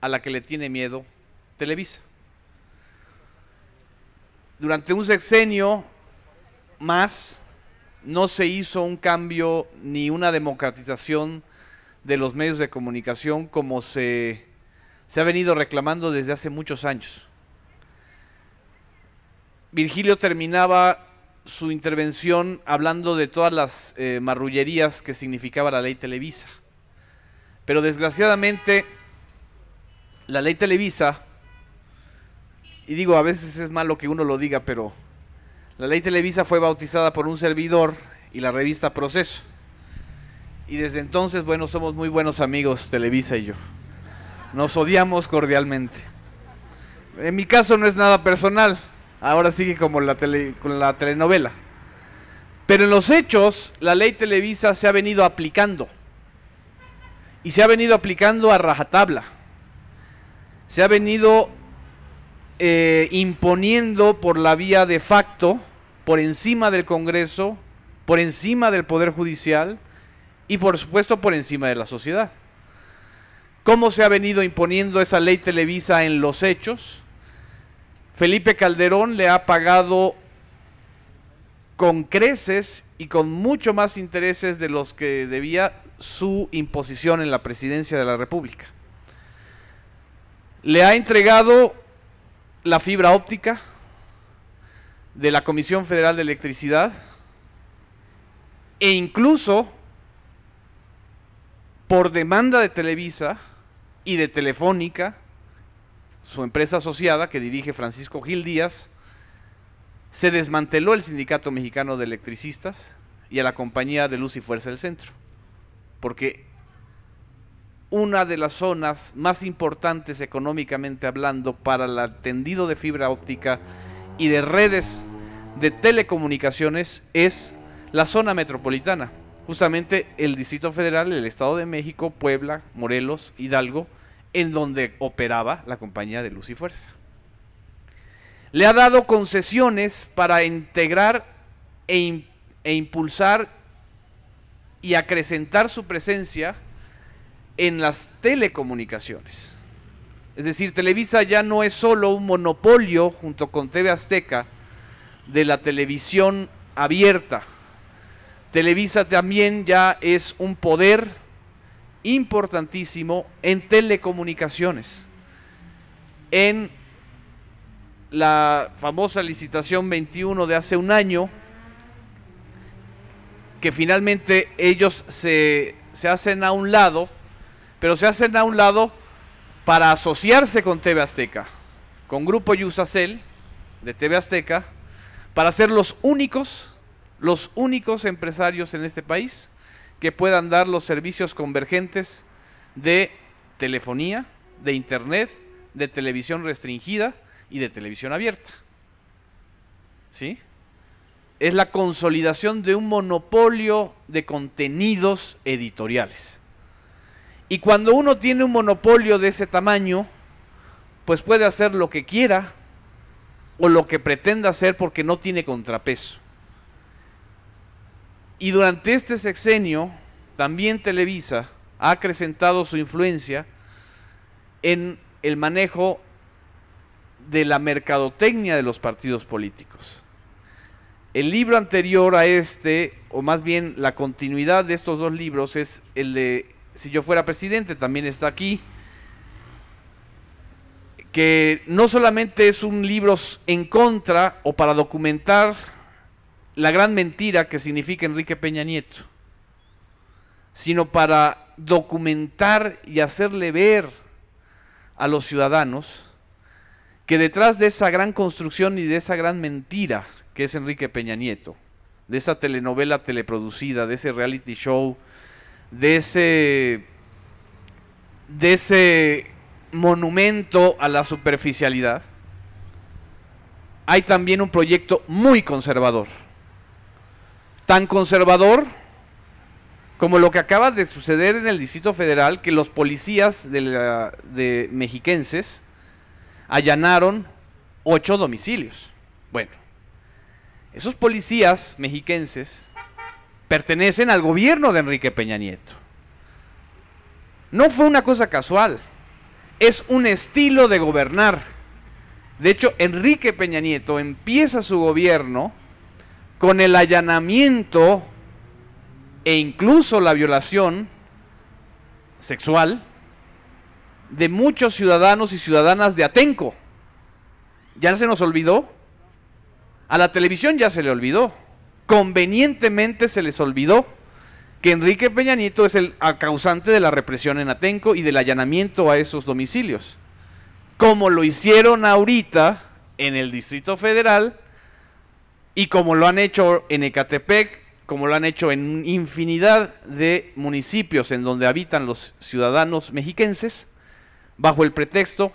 a la que le tiene miedo Televisa. Durante un sexenio más no se hizo un cambio ni una democratización de los medios de comunicación como se, ha venido reclamando desde hace muchos años. Virgilio terminaba su intervención hablando de todas las eh, marrullerías que significaba la ley Televisa. Pero desgraciadamente, la ley Televisa, y digo, a veces es malo que uno lo diga, pero la ley Televisa fue bautizada por un servidor y la revista Proceso. Y desde entonces, bueno, somos muy buenos amigos, Televisa y yo. Nos odiamos cordialmente. En mi caso no es nada personal ahora sigue como la, tele, con la telenovela. Pero en los hechos, la ley Televisa se ha venido aplicando. Y se ha venido aplicando a rajatabla. Se ha venido eh, imponiendo por la vía de facto, por encima del Congreso, por encima del Poder Judicial y por supuesto por encima de la sociedad. ¿Cómo se ha venido imponiendo esa ley Televisa en los hechos? Felipe Calderón le ha pagado con creces y con mucho más intereses de los que debía su imposición en la presidencia de la República. Le ha entregado la fibra óptica de la Comisión Federal de Electricidad e incluso por demanda de Televisa y de Telefónica, su empresa asociada que dirige Francisco Gil Díaz, se desmanteló el Sindicato Mexicano de Electricistas y a la Compañía de Luz y Fuerza del Centro, porque una de las zonas más importantes económicamente hablando para el tendido de fibra óptica y de redes de telecomunicaciones es la zona metropolitana, justamente el Distrito Federal, el Estado de México, Puebla, Morelos, Hidalgo, en donde operaba la compañía de Luz y Fuerza. Le ha dado concesiones para integrar e, e, impulsar y acrecentar su presencia en las telecomunicaciones. Es decir, Televisa ya no es solo un monopolio junto con TV Azteca de la televisión abierta. Televisa también ya es un poder importantísimo en telecomunicaciones, en la famosa licitación 21 de hace un año, que finalmente ellos se, se hacen a un lado, pero se hacen a un lado para asociarse con TV Azteca, con Grupo Yusacel de TV Azteca, para ser los únicos, los únicos empresarios en este país que puedan dar los servicios convergentes de telefonía, de internet, de televisión restringida y de televisión abierta. ¿Sí? Es la consolidación de un monopolio de contenidos editoriales. Y cuando uno tiene un monopolio de ese tamaño, pues puede hacer lo que quiera o lo que pretenda hacer porque no tiene contrapeso. Y durante este sexenio, también Televisa ha acrecentado su influencia en el manejo de la mercadotecnia de los partidos políticos. El libro anterior a este, o más bien la continuidad de estos dos libros, es el de Si yo fuera presidente, también está aquí, que no solamente es un libro en contra o para documentar la gran mentira que significa Enrique Peña Nieto, sino para documentar y hacerle ver a los ciudadanos que detrás de esa gran construcción y de esa gran mentira que es Enrique Peña Nieto, de esa telenovela teleproducida, de ese reality show, de ese de ese monumento a la superficialidad, hay también un proyecto muy conservador tan conservador como lo que acaba de suceder en el Distrito Federal, que los policías de, mexiquenses allanaron ocho domicilios. Bueno, esos policías mexiquenses pertenecen al gobierno de Enrique Peña Nieto. No fue una cosa casual, es un estilo de gobernar. De hecho, Enrique Peña Nieto empieza su gobierno con el allanamiento e incluso la violación sexual de muchos ciudadanos y ciudadanas de Atenco. ¿Ya se nos olvidó? A la televisión ya se le olvidó. Convenientemente se les olvidó que Enrique Peñanito es el causante de la represión en Atenco y del allanamiento a esos domicilios. Como lo hicieron ahorita en el Distrito Federal y como lo han hecho en Ecatepec, como lo han hecho en infinidad de municipios en donde habitan los ciudadanos mexiquenses, bajo el pretexto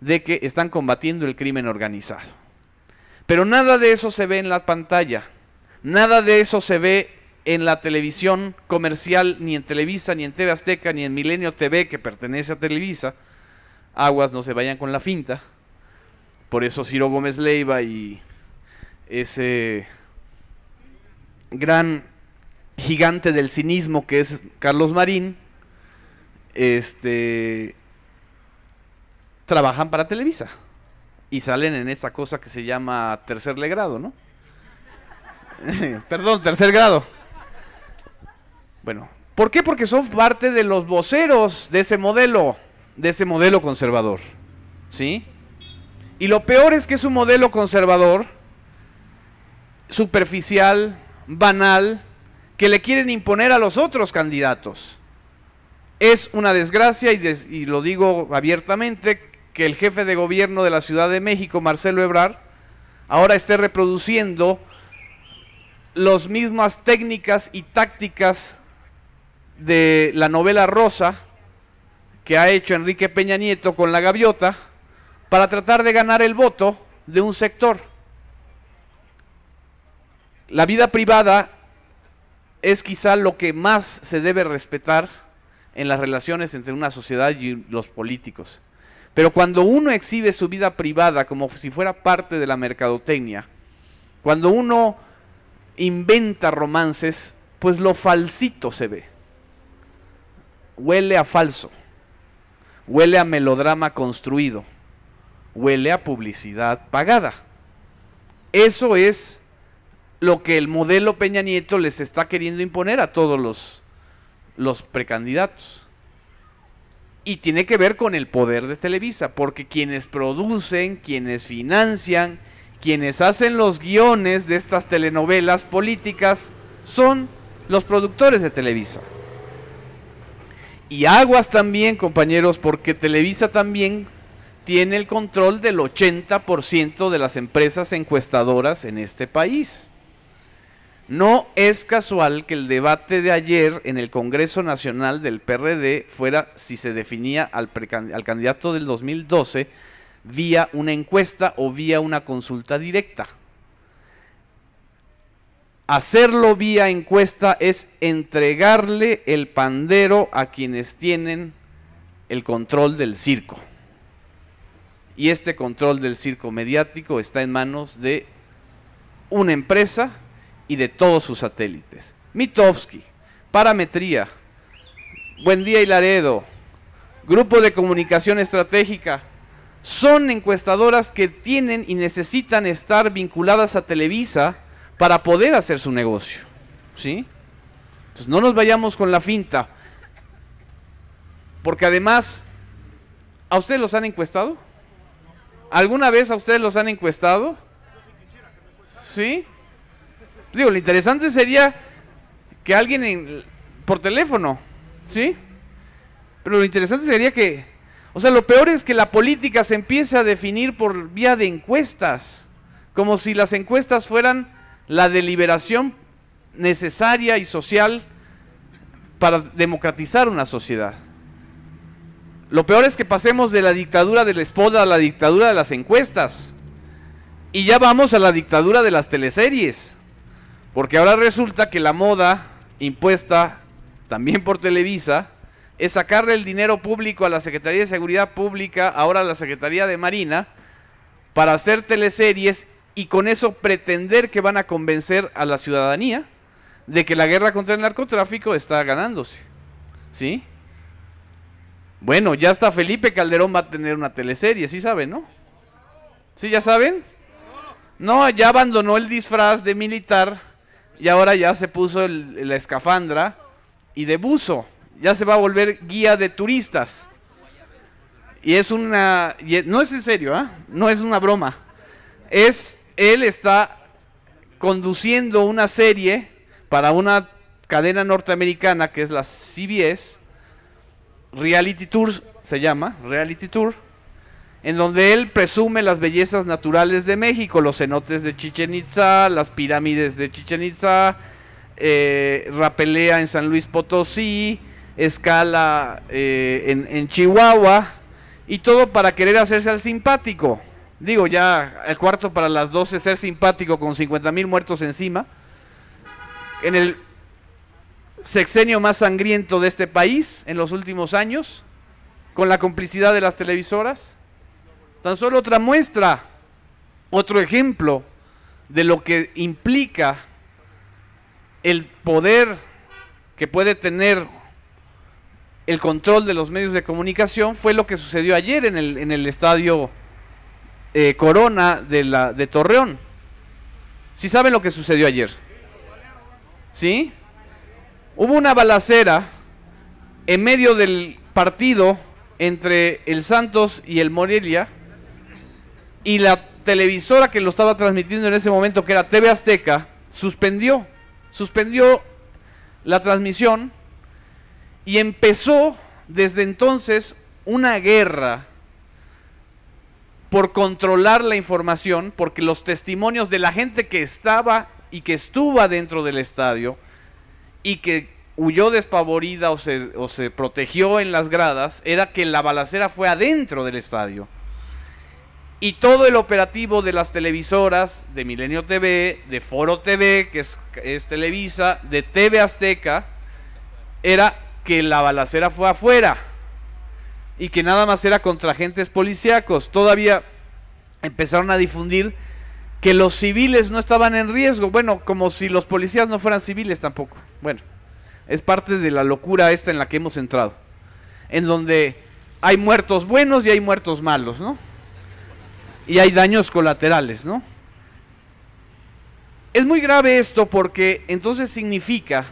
de que están combatiendo el crimen organizado. Pero nada de eso se ve en la pantalla, nada de eso se ve en la televisión comercial, ni en Televisa, ni en TV Azteca, ni en Milenio TV, que pertenece a Televisa. Aguas no se vayan con la finta. Por eso Ciro Gómez Leiva y ese gran gigante del cinismo que es Carlos Marín, este, trabajan para Televisa y salen en esta cosa que se llama tercer grado, ¿no? (laughs) Perdón, tercer grado. Bueno, ¿por qué? Porque son parte de los voceros de ese modelo, de ese modelo conservador, ¿sí? Y lo peor es que es un modelo conservador superficial, banal, que le quieren imponer a los otros candidatos. Es una desgracia, y, lo digo abiertamente, que el jefe de gobierno de la Ciudad de México, Marcelo Ebrard, ahora esté reproduciendo las mismas técnicas y tácticas de la novela rosa que ha hecho Enrique Peña Nieto con la gaviota para tratar de ganar el voto de un sector la vida privada es quizá lo que más se debe respetar en las relaciones entre una sociedad y los políticos. Pero cuando uno exhibe su vida privada como si fuera parte de la mercadotecnia, cuando uno inventa romances, pues lo falsito se ve. Huele a falso, huele a melodrama construido, huele a publicidad pagada. Eso es lo que el modelo Peña Nieto les está queriendo imponer a todos los, precandidatos. Y tiene que ver con el poder de Televisa, porque quienes producen, quienes financian, quienes hacen los guiones de estas telenovelas políticas son los productores de Televisa. Y aguas también, compañeros, porque Televisa también tiene el control del 80% de las empresas encuestadoras en este país. No es casual que el debate de ayer en el Congreso Nacional del PRD fuera si se definía al, candidato del 2012 vía una encuesta o vía una consulta directa. Hacerlo vía encuesta es entregarle el pandero a quienes tienen el control del circo. Y este control del circo mediático está en manos de una empresa y de todos sus satélites. Mitovsky, Parametría, Buen Día y Laredo, Grupo de Comunicación Estratégica, son encuestadoras que tienen y necesitan estar vinculadas a Televisa para poder hacer su negocio. ¿Sí? Entonces no nos vayamos con la finta. Porque además, ¿a ustedes los han encuestado? ¿Alguna vez a ustedes los han encuestado? ¿Sí? Digo, lo interesante sería que alguien por teléfono, ¿sí? Pero lo interesante sería que, o sea, lo peor es que la política se empiece a definir por vía de encuestas, como si las encuestas fueran la deliberación necesaria y social para democratizar una sociedad. Lo peor es que pasemos de la dictadura del la a la dictadura de las encuestas. Y ya vamos a la dictadura de las teleseries. Porque ahora resulta que la moda impuesta también por Televisa es sacarle el dinero público a la Secretaría de Seguridad Pública, ahora a la Secretaría de Marina, para hacer teleseries y con eso pretender que van a convencer a la ciudadanía de que la guerra contra el narcotráfico está ganándose. ¿Sí? Bueno, ya está Felipe Calderón va a tener una teleserie, ¿sí saben, no? ¿Sí ya saben? No, ya abandonó el disfraz de militar y ahora ya se puso la escafandra y de buzo. Ya se va a volver guía de turistas. Y es una... no es en serio, ¿ah? No es una broma. Es... Él está conduciendo una serie para una cadena norteamericana que es la CBS. Reality Tour se llama, Reality Tour en donde él presume las bellezas naturales de México, los cenotes de Chichen Itza, las pirámides de Chichen Itza, eh, rapelea en San Luis Potosí, escala eh, en, Chihuahua, y todo para querer hacerse al simpático. Digo, ya el cuarto para las 12, ser simpático con 50 mil muertos encima. En el sexenio más sangriento de este país en los últimos años, con la complicidad de las televisoras Tan solo otra muestra, otro ejemplo de lo que implica el poder que puede tener el control de los medios de comunicación fue lo que sucedió ayer en el, en el estadio eh, Corona de, la, de Torreón. Si ¿Sí saben lo que sucedió ayer? ¿Sí? Hubo una balacera en medio del partido entre el Santos y el Morelia y la televisora que lo estaba transmitiendo en ese momento, que era TV Azteca, suspendió, suspendió la transmisión y empezó desde entonces una guerra por controlar la información, porque los testimonios de la gente que estaba y que estuvo dentro del estadio y que huyó despavorida o se protegió en las gradas, era que la balacera fue adentro del estadio y todo el operativo de las televisoras de Milenio TV, de Foro TV, que es, Televisa, de TV Azteca, era que la balacera fue afuera y que nada más era contra agentes policíacos. Todavía empezaron a difundir que los civiles no estaban en riesgo. Bueno, como si los policías no fueran civiles tampoco. Bueno, es parte de la locura esta en la que hemos entrado. En donde hay muertos buenos y hay muertos malos, ¿no? y hay daños colaterales, ¿no? Es muy grave esto porque entonces significa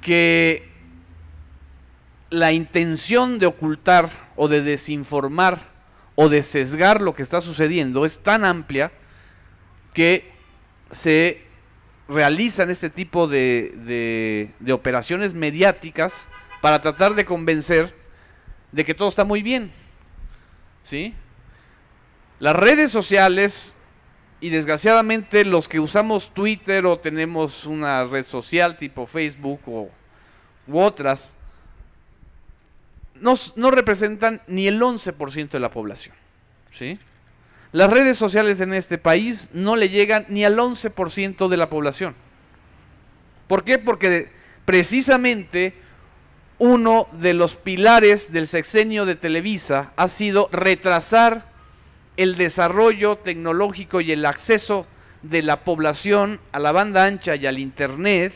que la intención de ocultar o de desinformar o de sesgar lo que está sucediendo es tan amplia que se realizan este tipo de, de, operaciones mediáticas para tratar de convencer de que todo está muy bien. ¿Sí? Las redes sociales, y desgraciadamente los que usamos Twitter o tenemos una red social tipo Facebook o, u otras, no, representan ni el 11% de la población. ¿sí? Las redes sociales en este país no le llegan ni al 11% de la población. ¿Por qué? Porque precisamente uno de los pilares del sexenio de Televisa ha sido retrasar el desarrollo tecnológico y el acceso de la población a la banda ancha y al Internet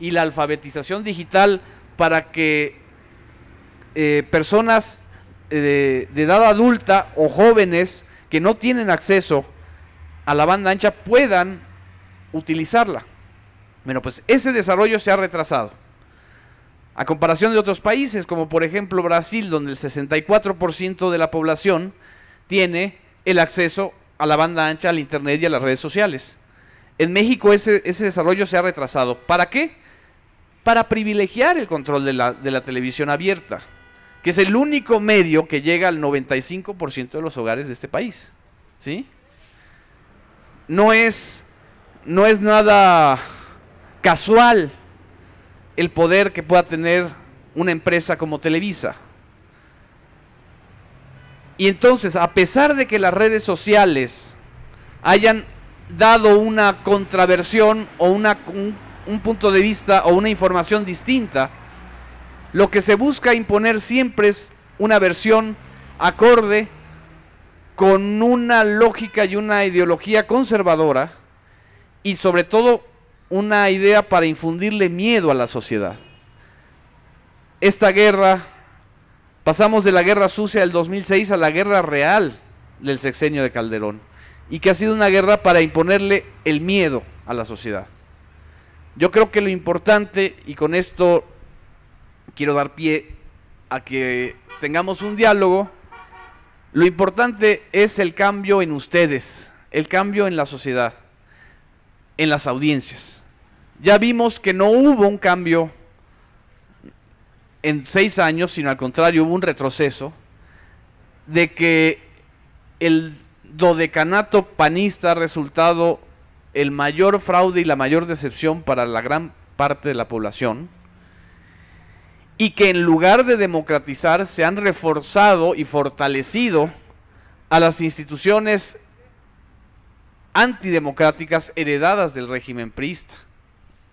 y la alfabetización digital para que eh, personas eh, de, de edad adulta o jóvenes que no tienen acceso a la banda ancha puedan utilizarla. Bueno, pues ese desarrollo se ha retrasado. A comparación de otros países, como por ejemplo Brasil, donde el 64% de la población tiene el acceso a la banda ancha, al Internet y a las redes sociales. En México ese, ese desarrollo se ha retrasado. ¿Para qué? Para privilegiar el control de la, televisión abierta, que es el único medio que llega al 95% de los hogares de este país. ¿Sí? No es, no es nada casual el poder que pueda tener una empresa como Televisa. Y entonces, a pesar de que las redes sociales hayan dado una contraversión o una, un, un punto de vista o una información distinta, lo que se busca imponer siempre es una versión acorde con una lógica y una ideología conservadora y sobre todo una idea para infundirle miedo a la sociedad. Esta guerra Pasamos de la guerra sucia del 2006 a la guerra real del sexenio de Calderón y que ha sido una guerra para imponerle el miedo a la sociedad. Yo creo que lo importante, y con esto quiero dar pie a que tengamos un diálogo, lo importante es el cambio en ustedes, el cambio en la sociedad, en las audiencias. Ya vimos que no hubo un cambio en seis años, sino al contrario, hubo un retroceso de que el dodecanato panista ha resultado el mayor fraude y la mayor decepción para la gran parte de la población, y que en lugar de democratizar se han reforzado y fortalecido a las instituciones antidemocráticas heredadas del régimen priista.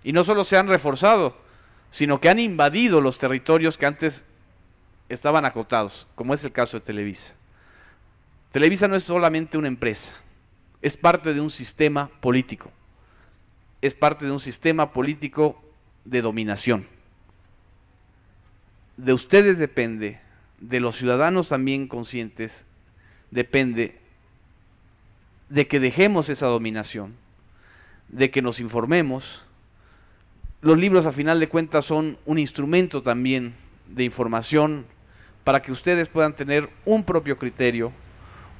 Y no solo se han reforzado, sino que han invadido los territorios que antes estaban acotados, como es el caso de Televisa. Televisa no es solamente una empresa, es parte de un sistema político, es parte de un sistema político de dominación. De ustedes depende, de los ciudadanos también conscientes, depende de que dejemos esa dominación, de que nos informemos, los libros a final de cuentas son un instrumento también de información para que ustedes puedan tener un propio criterio,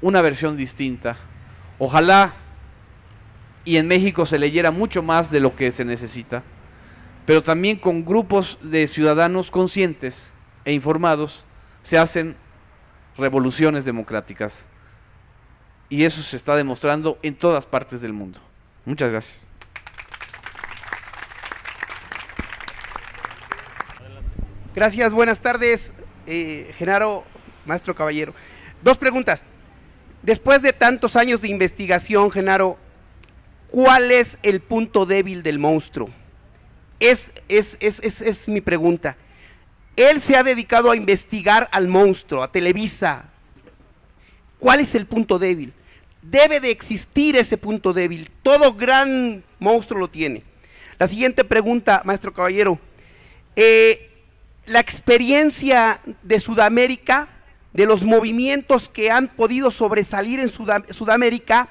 una versión distinta. Ojalá y en México se leyera mucho más de lo que se necesita, pero también con grupos de ciudadanos conscientes e informados se hacen revoluciones democráticas. Y eso se está demostrando en todas partes del mundo. Muchas gracias. Gracias, buenas tardes, eh, Genaro, maestro caballero. Dos preguntas. Después de tantos años de investigación, Genaro, ¿cuál es el punto débil del monstruo? Es, es, es, mi pregunta. Él se ha dedicado a investigar al monstruo, a Televisa. ¿Cuál es el punto débil? Debe de existir ese punto débil. Todo gran monstruo lo tiene. La siguiente pregunta, maestro caballero. Eh, la experiencia de Sudamérica, de los movimientos que han podido sobresalir en Sudamérica,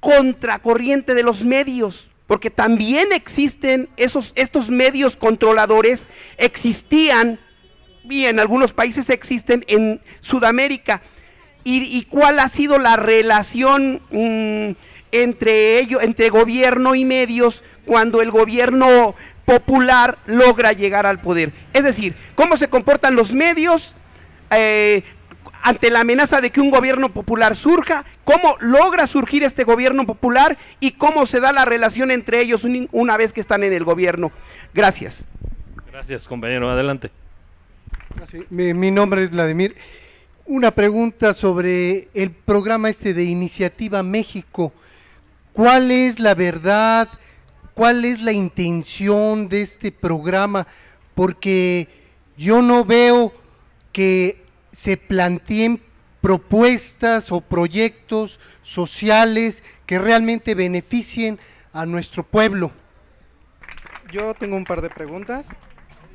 contracorriente de los medios, porque también existen esos, estos medios controladores, existían y en algunos países existen en Sudamérica. ¿Y, cuál ha sido la relación mm, entre ellos, entre gobierno y medios, cuando el gobierno popular logra llegar al poder. Es decir, cómo se comportan los medios eh, ante la amenaza de que un gobierno popular surja, cómo logra surgir este gobierno popular y cómo se da la relación entre ellos una vez que están en el gobierno. Gracias. Gracias, compañero. Adelante. Ah, mi, mi nombre es Vladimir. Una pregunta sobre el programa este de Iniciativa México. ¿Cuál es la verdad? cuál es la intención de este programa, porque yo no veo que se planteen propuestas o proyectos sociales que realmente beneficien a nuestro pueblo. Yo tengo un par de preguntas.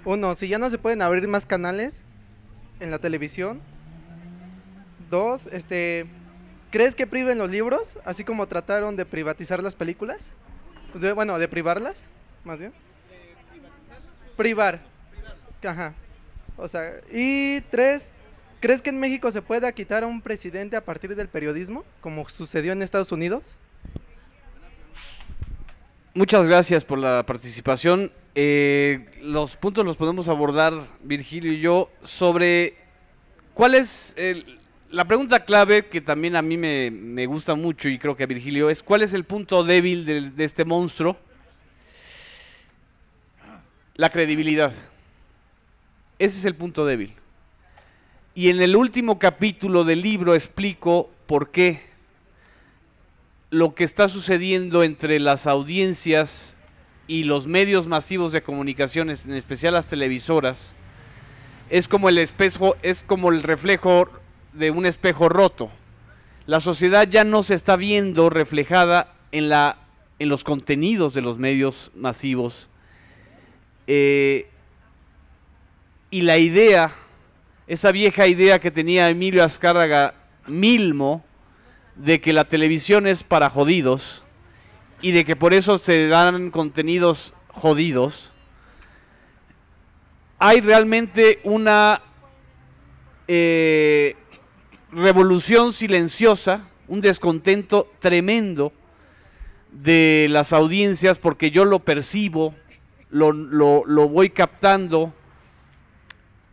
Uno, si ya no se pueden abrir más canales en la televisión. Dos, este, ¿crees que priven los libros, así como trataron de privatizar las películas? bueno, de privarlas, más bien. Privar. Ajá. O sea, y tres, ¿crees que en México se pueda quitar a un presidente a partir del periodismo, como sucedió en Estados Unidos? Muchas gracias por la participación. Eh, los puntos los podemos abordar Virgilio y yo sobre cuál es el, la pregunta clave que también a mí me, gusta mucho y creo que a Virgilio es cuál es el punto débil de, de este monstruo. La credibilidad. Ese es el punto débil. Y en el último capítulo del libro explico por qué lo que está sucediendo entre las audiencias y los medios masivos de comunicaciones, en especial las televisoras, es como el espejo, es como el reflejo de un espejo roto. La sociedad ya no se está viendo reflejada en, la, en los contenidos de los medios masivos. Eh, y la idea, esa vieja idea que tenía Emilio Azcárraga Milmo, de que la televisión es para jodidos y de que por eso se dan contenidos jodidos, hay realmente una eh, revolución silenciosa, un descontento tremendo de las audiencias porque yo lo percibo, lo, voy captando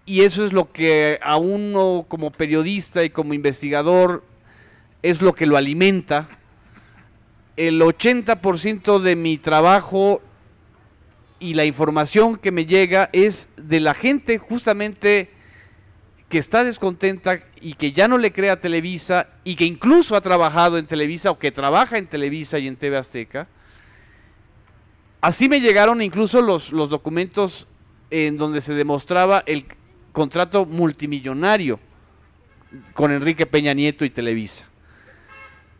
y eso es lo que a uno como periodista y como investigador es lo que lo alimenta. El 80% de mi trabajo y la información que me llega es de la gente justamente que está descontenta y que ya no le crea Televisa y que incluso ha trabajado en Televisa o que trabaja en Televisa y en TV Azteca. Así me llegaron incluso los, los documentos en donde se demostraba el contrato multimillonario con Enrique Peña Nieto y Televisa.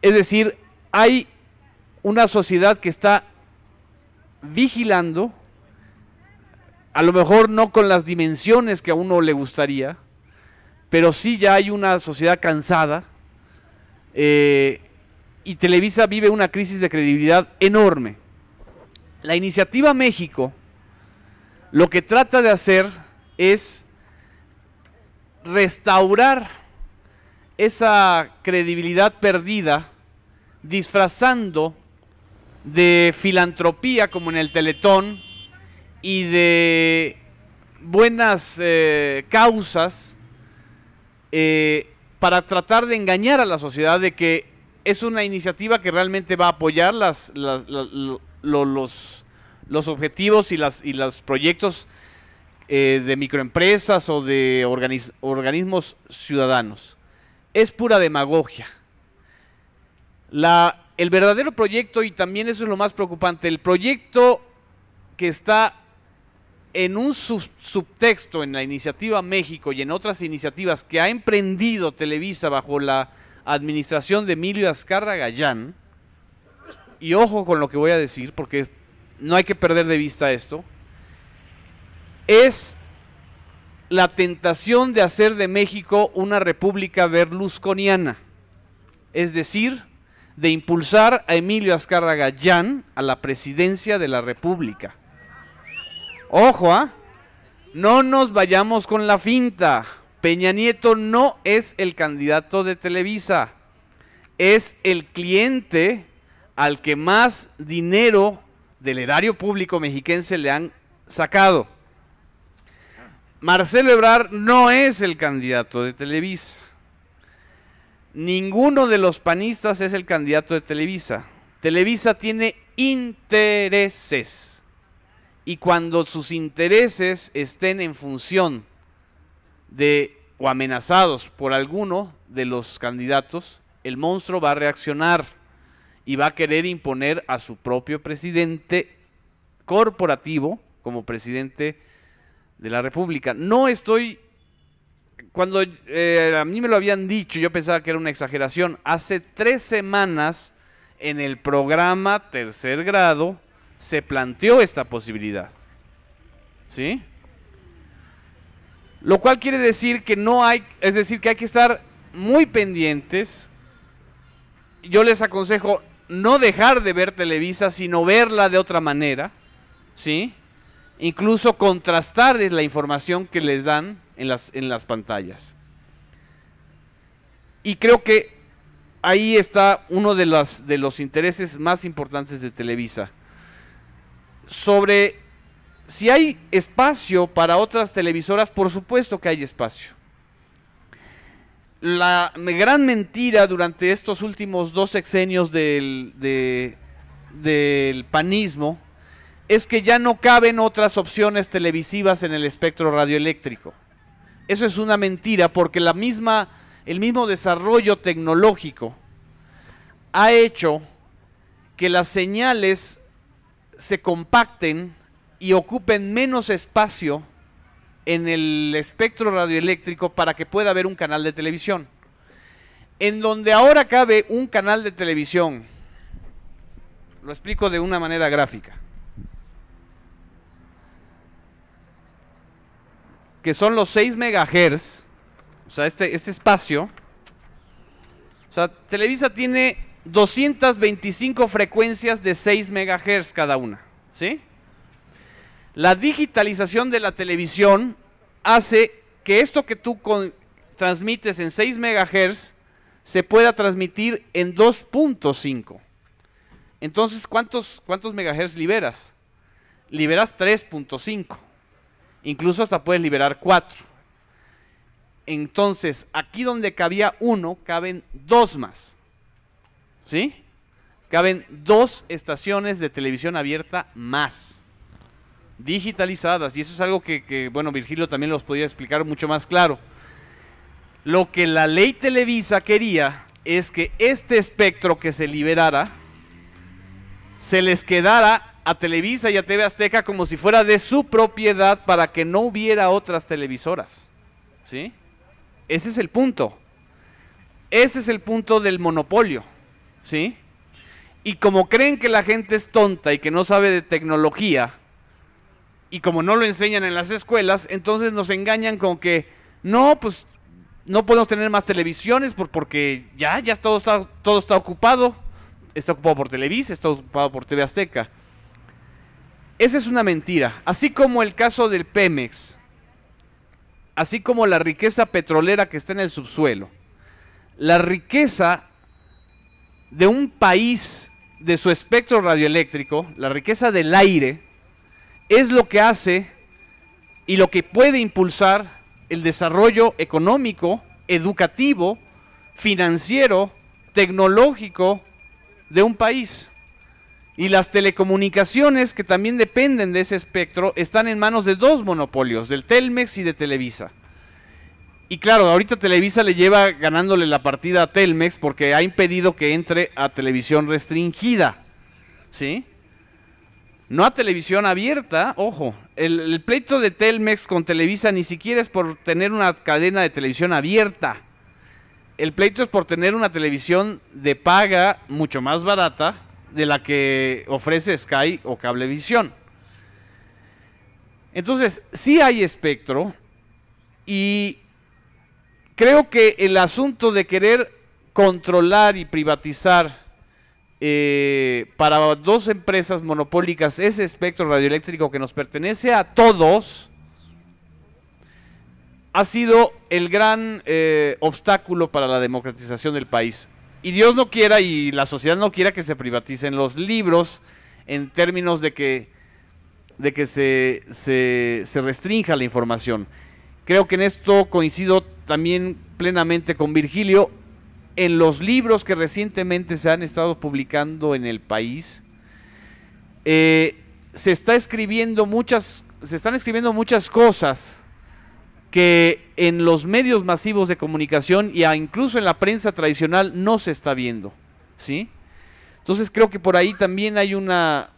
Es decir, hay una sociedad que está vigilando, a lo mejor no con las dimensiones que a uno le gustaría, pero sí ya hay una sociedad cansada eh, y Televisa vive una crisis de credibilidad enorme. La iniciativa México lo que trata de hacer es restaurar esa credibilidad perdida disfrazando de filantropía como en el Teletón y de buenas eh, causas eh, para tratar de engañar a la sociedad de que es una iniciativa que realmente va a apoyar los, los, objetivos y, las, y los proyectos eh, de microempresas o de organismos ciudadanos. Es pura demagogia. La, el verdadero proyecto, y también eso es lo más preocupante, el proyecto que está en un subtexto en la iniciativa México y en otras iniciativas que ha emprendido Televisa bajo la administración de Emilio Azcarra Gallán, y ojo con lo que voy a decir, porque no hay que perder de vista esto, es la tentación de hacer de México una república berlusconiana, es decir, de impulsar a Emilio Azcárraga Gallán a la presidencia de la república Ojo, ¿ah? No nos vayamos con la finta. Peña Nieto no es el candidato de Televisa. Es el cliente al que más dinero del erario público mexiquense le han sacado. Marcelo Ebrard no es el candidato de Televisa. Ninguno de los panistas es el candidato de Televisa. Televisa tiene intereses y cuando sus intereses estén en función de o amenazados por alguno de los candidatos, el monstruo va a reaccionar y va a querer imponer a su propio presidente corporativo como presidente de la República. No estoy, cuando eh, a mí me lo habían dicho, yo pensaba que era una exageración, hace tres semanas en el programa tercer grado, se planteó esta posibilidad. ¿Sí? Lo cual quiere decir que no hay, es decir, que hay que estar muy pendientes. Yo les aconsejo no dejar de ver Televisa, sino verla de otra manera, ¿sí? Incluso contrastar la información que les dan en las, en las pantallas. Y creo que ahí está uno de los, de los intereses más importantes de Televisa sobre si hay espacio para otras televisoras, por supuesto que hay espacio. La gran mentira durante estos últimos dos sexenios del, del panismo es que ya no caben otras opciones televisivas en el espectro radioeléctrico. Eso es una mentira porque la misma, el mismo desarrollo tecnológico ha hecho que las señales se compacten y ocupen menos espacio en el espectro radioeléctrico para que pueda haber un canal de televisión. En donde ahora cabe un canal de televisión, lo explico de una manera gráfica, que son los 6 megahertz, o sea, este, este espacio, o sea, Televisa tiene 225 frecuencias de 6 MHz cada una. ¿sí? La digitalización de la televisión hace que esto que tú transmites en 6 MHz se pueda transmitir en 2.5. Entonces, ¿cuántos, cuántos megahertz liberas? Liberas 3.5. Incluso hasta puedes liberar 4. Entonces, aquí donde cabía 1, caben 2 más. ¿sí? Caben dos estaciones de televisión abierta más digitalizadas. Y eso es algo que, bueno, Virgilio también los podía explicar mucho más claro. Lo que la ley Televisa quería es que este espectro que se liberara se les quedara a Televisa y a TV Azteca como si fuera de su propiedad para que no hubiera otras televisoras. ¿Sí? Ese es el punto. Ese es el punto del monopolio. ¿sí? Y como creen que la gente es tonta y que no sabe de tecnología, y como no lo enseñan en las escuelas, entonces nos engañan con que no, pues no podemos tener más televisiones porque ya, ya todo está, todo está ocupado. Está ocupado por Televisa, está ocupado por TV Azteca. Esa es una mentira. Así como el caso del Pemex, así como la riqueza petrolera que está en el subsuelo. La riqueza de un país de su espectro radioeléctrico, la riqueza del aire, es lo que hace y lo que puede impulsar el desarrollo económico, educativo, financiero, tecnológico de un país. Y las telecomunicaciones, que también dependen de ese espectro, están en manos de dos monopolios, del Telmex y de Televisa. Y claro, ahorita Televisa le lleva ganándole la partida a Telmex porque ha impedido que entre a televisión restringida. ¿Sí? No a televisión abierta, ojo. El, pleito de Telmex con Televisa ni siquiera es por tener una cadena de televisión abierta. El pleito es por tener una televisión de paga mucho más barata de la que ofrece Sky o Cablevisión. Entonces, sí hay espectro y Creo que el asunto de querer controlar y privatizar eh, para dos empresas monopólicas ese espectro radioeléctrico que nos pertenece a todos ha sido el gran eh, obstáculo para la democratización del país. Y Dios no quiera y la sociedad no quiera que se privaticen los libros en términos de que, de que se, se, se restrinja la información. Creo que en esto coincido también plenamente con Virgilio en los libros que recientemente se han estado publicando en el país. Eh, se está escribiendo muchas, se están escribiendo muchas cosas que en los medios masivos de comunicación y incluso en la prensa tradicional no se está viendo, ¿sí? Entonces creo que por ahí también hay una,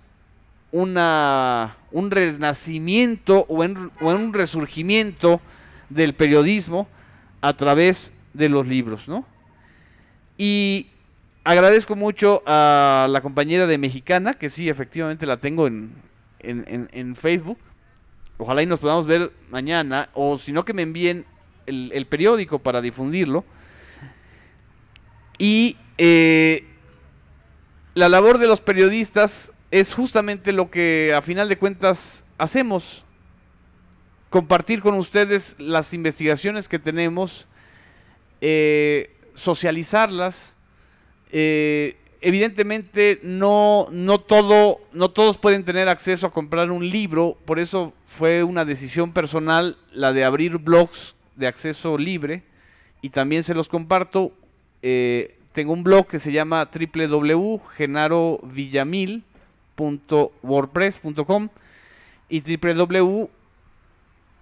un renacimiento o, o un resurgimiento del periodismo a través de los libros, ¿no? Y agradezco mucho a la compañera de Mexicana, que sí, efectivamente la tengo en, en, Facebook. Ojalá y nos podamos ver mañana, o si no que me envíen el, periódico para difundirlo. Y eh, la labor de los periodistas es justamente lo que a final de cuentas hacemos compartir con ustedes las investigaciones que tenemos, eh, socializarlas. Eh, evidentemente no, no, todo, no todos pueden tener acceso a comprar un libro, por eso fue una decisión personal la de abrir blogs de acceso libre y también se los comparto. Eh, tengo un blog que se llama www.genarovillamil.wordpress.com y www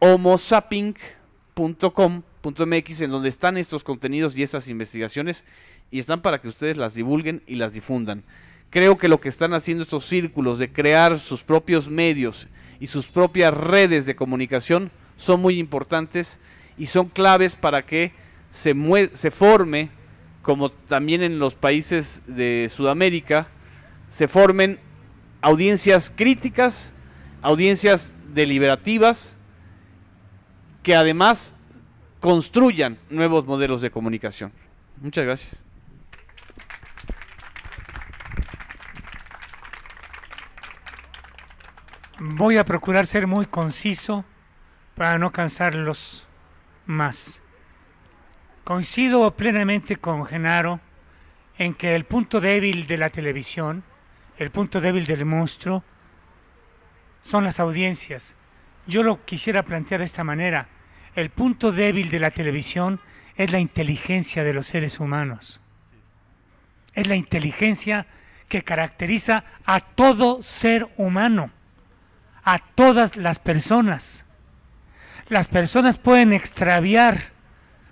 homosapping.com.mx, en donde están estos contenidos y estas investigaciones y están para que ustedes las divulguen y las difundan. Creo que lo que están haciendo estos círculos de crear sus propios medios y sus propias redes de comunicación son muy importantes y son claves para que se, se forme, como también en los países de Sudamérica, se formen audiencias críticas, audiencias deliberativas, que además construyan nuevos modelos de comunicación. Muchas gracias. Voy a procurar ser muy conciso para no cansarlos más. Coincido plenamente con Genaro en que el punto débil de la televisión, el punto débil del monstruo, son las audiencias, yo lo quisiera plantear de esta manera. El punto débil de la televisión es la inteligencia de los seres humanos. Es la inteligencia que caracteriza a todo ser humano, a todas las personas. Las personas pueden extraviar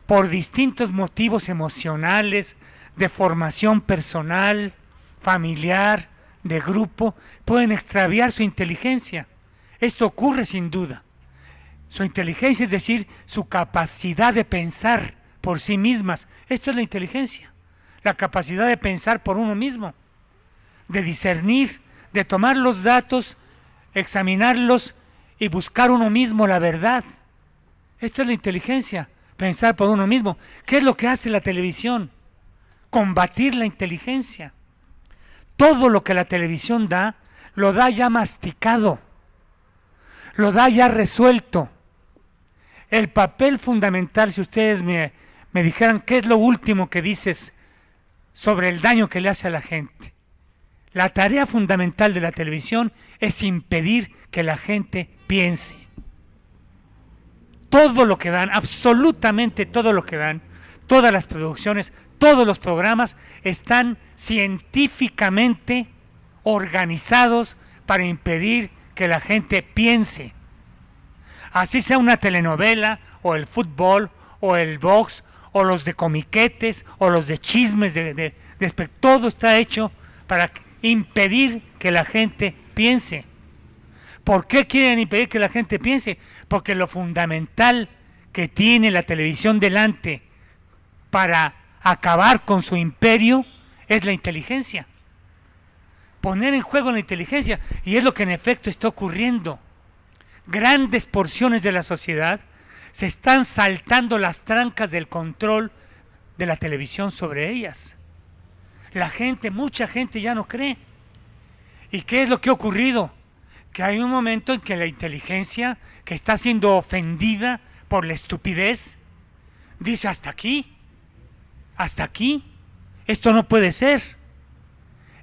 por distintos motivos emocionales, de formación personal, familiar, de grupo, pueden extraviar su inteligencia. Esto ocurre sin duda. Su inteligencia, es decir, su capacidad de pensar por sí mismas. Esto es la inteligencia. La capacidad de pensar por uno mismo, de discernir, de tomar los datos, examinarlos y buscar uno mismo la verdad. Esto es la inteligencia, pensar por uno mismo. ¿Qué es lo que hace la televisión? Combatir la inteligencia. Todo lo que la televisión da, lo da ya masticado lo da ya resuelto. El papel fundamental, si ustedes me, me dijeran qué es lo último que dices sobre el daño que le hace a la gente. La tarea fundamental de la televisión es impedir que la gente piense. Todo lo que dan, absolutamente todo lo que dan, todas las producciones, todos los programas están científicamente organizados para impedir que la gente piense. Así sea una telenovela o el fútbol o el box o los de comiquetes o los de chismes. De, todo está hecho para impedir que la gente piense. ¿Por qué quieren impedir que la gente piense? Porque lo fundamental que tiene la televisión delante para acabar con su imperio es la inteligencia poner en juego la inteligencia. Y es lo que en efecto está ocurriendo. Grandes porciones de la sociedad se están saltando las trancas del control de la televisión sobre ellas. La gente, mucha gente ya no cree. ¿Y qué es lo que ha ocurrido? Que hay un momento en que la inteligencia, que está siendo ofendida por la estupidez, dice hasta aquí, hasta aquí, esto no puede ser.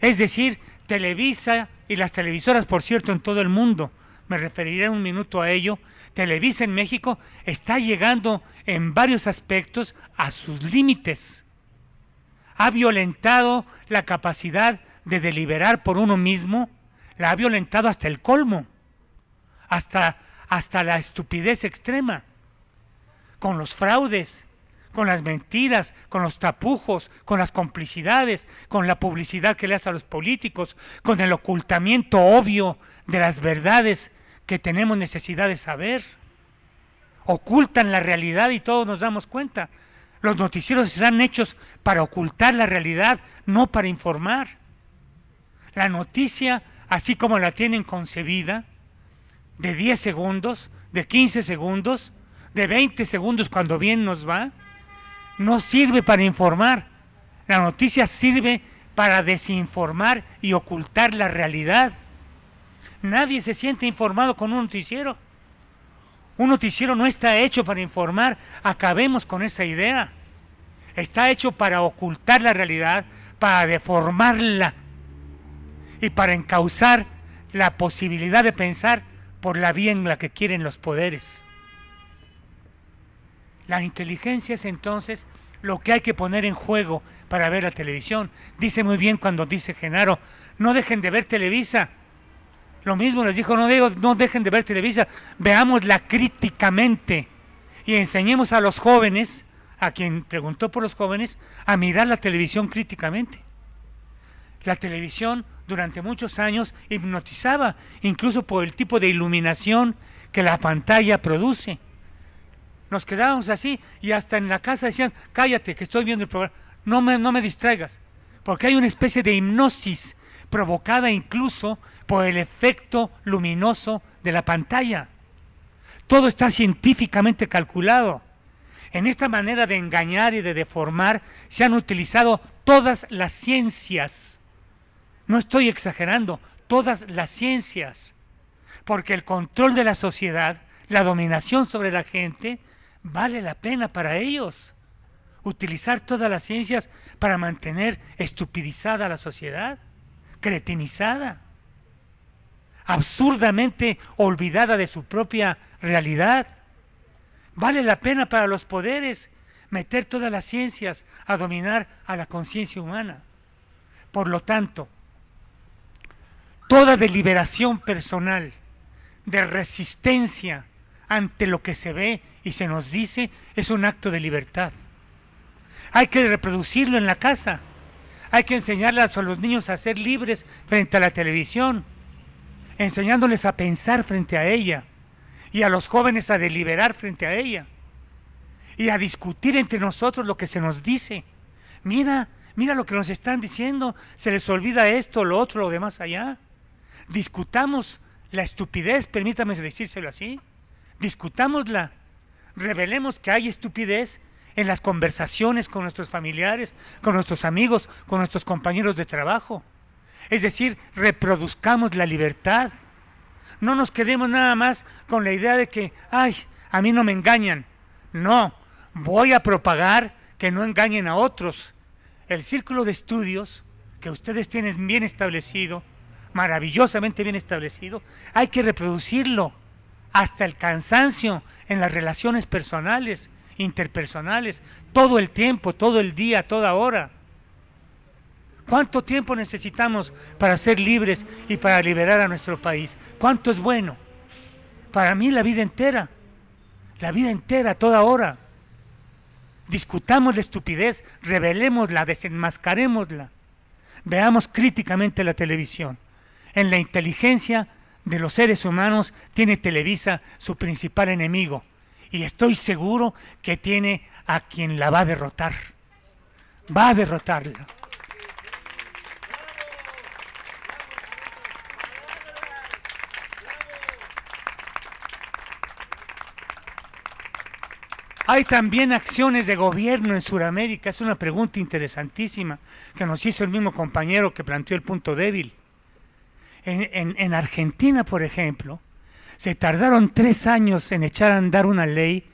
Es decir, Televisa y las televisoras, por cierto, en todo el mundo, me referiré un minuto a ello, Televisa en México está llegando en varios aspectos a sus límites. Ha violentado la capacidad de deliberar por uno mismo, la ha violentado hasta el colmo, hasta, hasta la estupidez extrema, con los fraudes, con las mentiras, con los tapujos, con las complicidades, con la publicidad que le hace a los políticos, con el ocultamiento obvio de las verdades que tenemos necesidad de saber. Ocultan la realidad y todos nos damos cuenta. Los noticieros serán hechos para ocultar la realidad, no para informar. La noticia, así como la tienen concebida, de 10 segundos, de 15 segundos, de 20 segundos cuando bien nos va, no sirve para informar. La noticia sirve para desinformar y ocultar la realidad. Nadie se siente informado con un noticiero. Un noticiero no está hecho para informar. Acabemos con esa idea. Está hecho para ocultar la realidad, para deformarla y para encauzar la posibilidad de pensar por la vía en la que quieren los poderes. La inteligencia es entonces lo que hay que poner en juego para ver la televisión. Dice muy bien cuando dice Genaro, no dejen de ver Televisa. Lo mismo les dijo, no, digo, no dejen de ver Televisa, veámosla críticamente y enseñemos a los jóvenes, a quien preguntó por los jóvenes, a mirar la televisión críticamente. La televisión durante muchos años hipnotizaba, incluso por el tipo de iluminación que la pantalla produce nos quedábamos así y hasta en la casa decían, cállate, que estoy viendo el programa, no me, no me distraigas, porque hay una especie de hipnosis provocada incluso por el efecto luminoso de la pantalla. Todo está científicamente calculado. En esta manera de engañar y de deformar se han utilizado todas las ciencias. No estoy exagerando, todas las ciencias. Porque el control de la sociedad, la dominación sobre la gente, vale la pena para ellos utilizar todas las ciencias para mantener estupidizada la sociedad, cretinizada, absurdamente olvidada de su propia realidad. Vale la pena para los poderes meter todas las ciencias a dominar a la conciencia humana. Por lo tanto, toda deliberación personal de resistencia ante lo que se ve y se nos dice es un acto de libertad. Hay que reproducirlo en la casa. Hay que enseñarles a los niños a ser libres frente a la televisión, enseñándoles a pensar frente a ella y a los jóvenes a deliberar frente a ella y a discutir entre nosotros lo que se nos dice. Mira, mira lo que nos están diciendo, se les olvida esto, lo otro, lo demás allá. Discutamos la estupidez, permítame decírselo así discutámosla, revelemos que hay estupidez en las conversaciones con nuestros familiares, con nuestros amigos, con nuestros compañeros de trabajo. Es decir, reproduzcamos la libertad. No nos quedemos nada más con la idea de que, ay, a mí no me engañan. No, voy a propagar que no engañen a otros. El círculo de estudios que ustedes tienen bien establecido, maravillosamente bien establecido, hay que reproducirlo hasta el cansancio en las relaciones personales, interpersonales, todo el tiempo, todo el día, toda hora. ¿Cuánto tiempo necesitamos para ser libres y para liberar a nuestro país? ¿Cuánto es bueno? Para mí la vida entera, la vida entera, toda hora. Discutamos la estupidez, revelémosla, desenmascarémosla. Veamos críticamente la televisión. En la inteligencia de los seres humanos tiene Televisa su principal enemigo y estoy seguro que tiene a quien la va a derrotar. Va a derrotarla. Hay también acciones de gobierno en Sudamérica. Es una pregunta interesantísima que nos hizo el mismo compañero que planteó el punto débil. En, Argentina, por ejemplo, se tardaron tres años en echar a andar una ley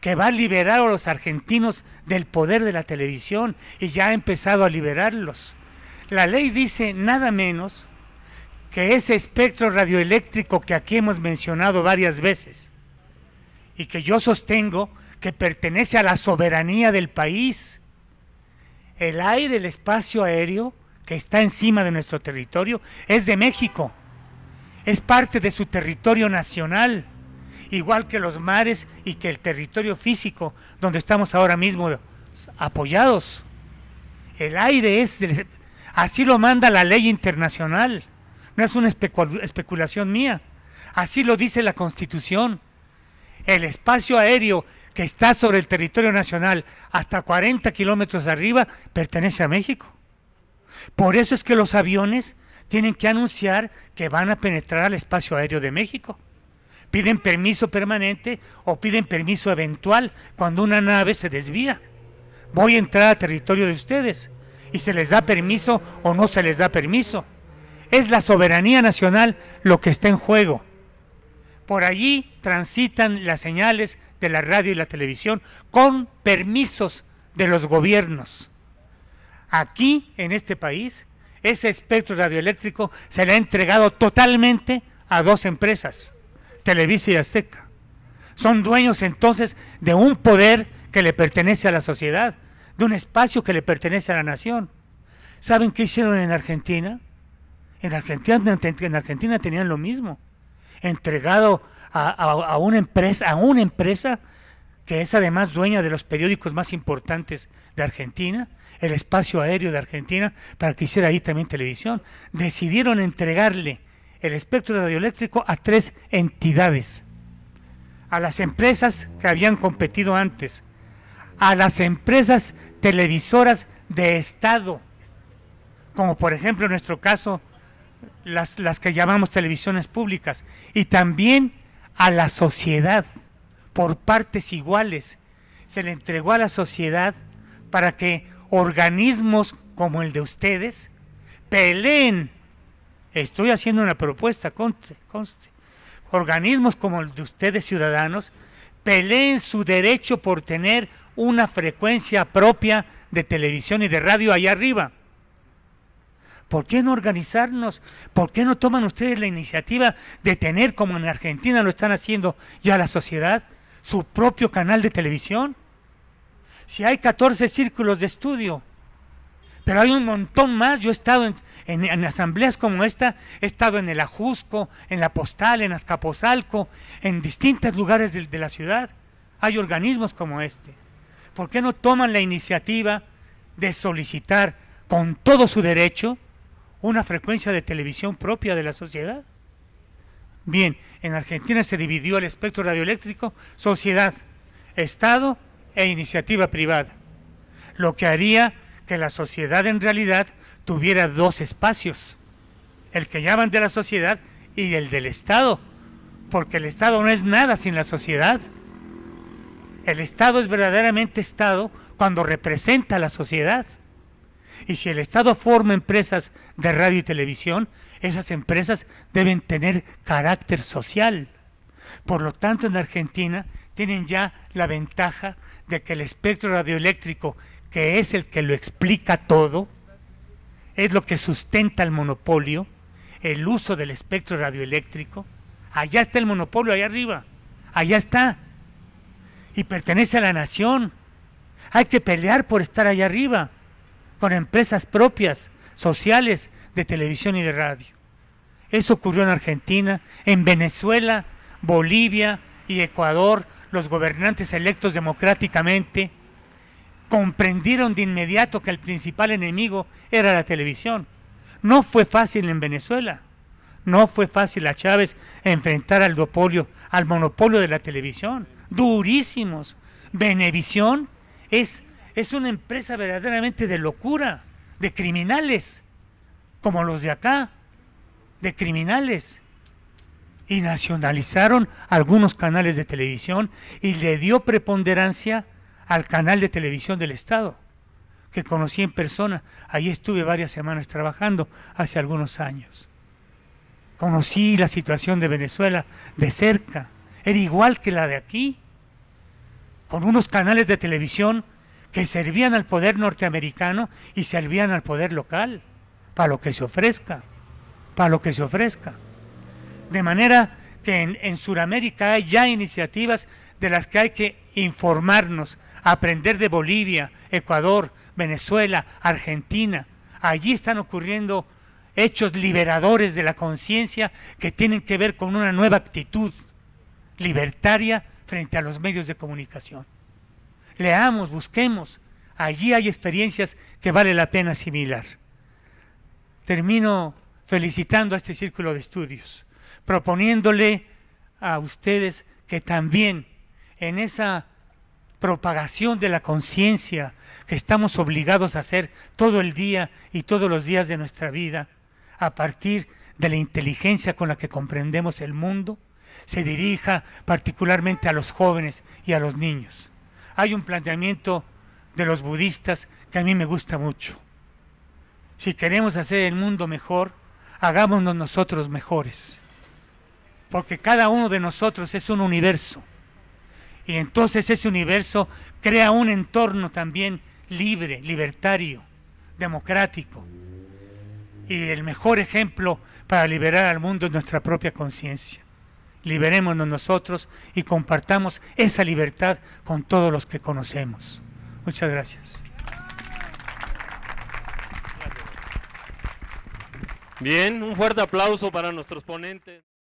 que va a liberar a los argentinos del poder de la televisión y ya ha empezado a liberarlos. La ley dice nada menos que ese espectro radioeléctrico que aquí hemos mencionado varias veces y que yo sostengo que pertenece a la soberanía del país, el aire, el espacio aéreo, que está encima de nuestro territorio es de México. Es parte de su territorio nacional, igual que los mares y que el territorio físico donde estamos ahora mismo apoyados. El aire es, así lo manda la ley internacional, no es una especulación mía, así lo dice la Constitución. El espacio aéreo que está sobre el territorio nacional hasta 40 kilómetros arriba pertenece a México. Por eso es que los aviones tienen que anunciar que van a penetrar al espacio aéreo de México. Piden permiso permanente o piden permiso eventual cuando una nave se desvía. Voy a entrar a territorio de ustedes y se les da permiso o no se les da permiso. Es la soberanía nacional lo que está en juego. Por allí transitan las señales de la radio y la televisión con permisos de los gobiernos aquí en este país, ese espectro radioeléctrico se le ha entregado totalmente a dos empresas, Televisa y Azteca. Son dueños entonces de un poder que le pertenece a la sociedad, de un espacio que le pertenece a la nación. ¿Saben qué hicieron en Argentina? En Argentina, en Argentina tenían lo mismo, entregado una empresa, a una empresa que es además dueña de los periódicos más importantes de Argentina, el espacio aéreo de Argentina para que hiciera ahí también televisión. Decidieron entregarle el espectro radioeléctrico a tres entidades, a las empresas que habían competido antes, a las empresas televisoras de Estado, como por ejemplo en nuestro caso las, las que llamamos televisiones públicas, y también a la sociedad por partes iguales. Se le entregó a la sociedad para que organismos como el de ustedes peleen, estoy haciendo una propuesta, conste, organismos como el de ustedes ciudadanos peleen su derecho por tener una frecuencia propia de televisión y de radio allá arriba. ¿Por qué no organizarnos? ¿Por qué no toman ustedes la iniciativa de tener, como en Argentina lo están haciendo ya la sociedad, su propio canal de televisión? si hay 14 círculos de estudio, pero hay un montón más. Yo he estado en, asambleas como esta, he estado en el Ajusco, en la Postal, en Azcapozalco, en distintos lugares de la ciudad. Hay organismos como este. ¿Por qué no toman la iniciativa de solicitar con todo su derecho una frecuencia de televisión propia de la sociedad? Bien, en Argentina se dividió el espectro radioeléctrico, sociedad, Estado e iniciativa privada, lo que haría que la sociedad en realidad tuviera dos espacios, el que llaman de la sociedad y el del Estado, porque el Estado no es nada sin la sociedad. El Estado es verdaderamente Estado cuando representa a la sociedad. Y si el Estado forma empresas de radio y televisión, esas empresas deben tener carácter social. Por lo tanto, en Argentina tienen ya la ventaja de que el espectro radioeléctrico, que es el que lo explica todo, es lo que sustenta el monopolio, el uso del espectro radioeléctrico. Allá está el monopolio, allá arriba, allá está. Y pertenece a la nación. Hay que pelear por estar allá arriba, con empresas propias, sociales, de televisión y de radio. Eso ocurrió en Argentina, en Venezuela, Bolivia y Ecuador, los gobernantes electos democráticamente comprendieron de inmediato que el principal enemigo era la televisión. No fue fácil en Venezuela. No fue fácil a Chávez enfrentar al al monopolio de la televisión. Durísimos. Venevisión es, es una empresa verdaderamente de locura, de criminales, como los de acá, de criminales y nacionalizaron algunos canales de televisión y le dio preponderancia al canal de televisión del Estado, que conocí en persona. ahí estuve varias semanas trabajando hace algunos años. Conocí la situación de Venezuela de cerca. Era igual que la de aquí, con unos canales de televisión que servían al poder norteamericano y servían al poder local, para lo que se ofrezca, para lo que se ofrezca. De manera que en, Suramérica hay ya iniciativas de las que hay que informarnos, aprender de Bolivia, Ecuador, Venezuela, Argentina. Allí están ocurriendo hechos liberadores de la conciencia que tienen que ver con una nueva actitud libertaria frente a los medios de comunicación. Leamos, busquemos. Allí hay experiencias que vale la pena asimilar. Termino felicitando a este círculo de estudios proponiéndole a ustedes que también en esa propagación de la conciencia que estamos obligados a hacer todo el día y todos los días de nuestra vida, a partir de la inteligencia con la que comprendemos el mundo, se dirija particularmente a los jóvenes y a los niños. Hay un planteamiento de los budistas que a mí me gusta mucho. Si queremos hacer el mundo mejor, hagámonos nosotros mejores porque cada uno de nosotros es un universo. Y entonces ese universo crea un entorno también libre, libertario, democrático. Y el mejor ejemplo para liberar al mundo es nuestra propia conciencia. Liberémonos nosotros y compartamos esa libertad con todos los que conocemos. Muchas gracias. Bien, un fuerte aplauso para nuestros ponentes.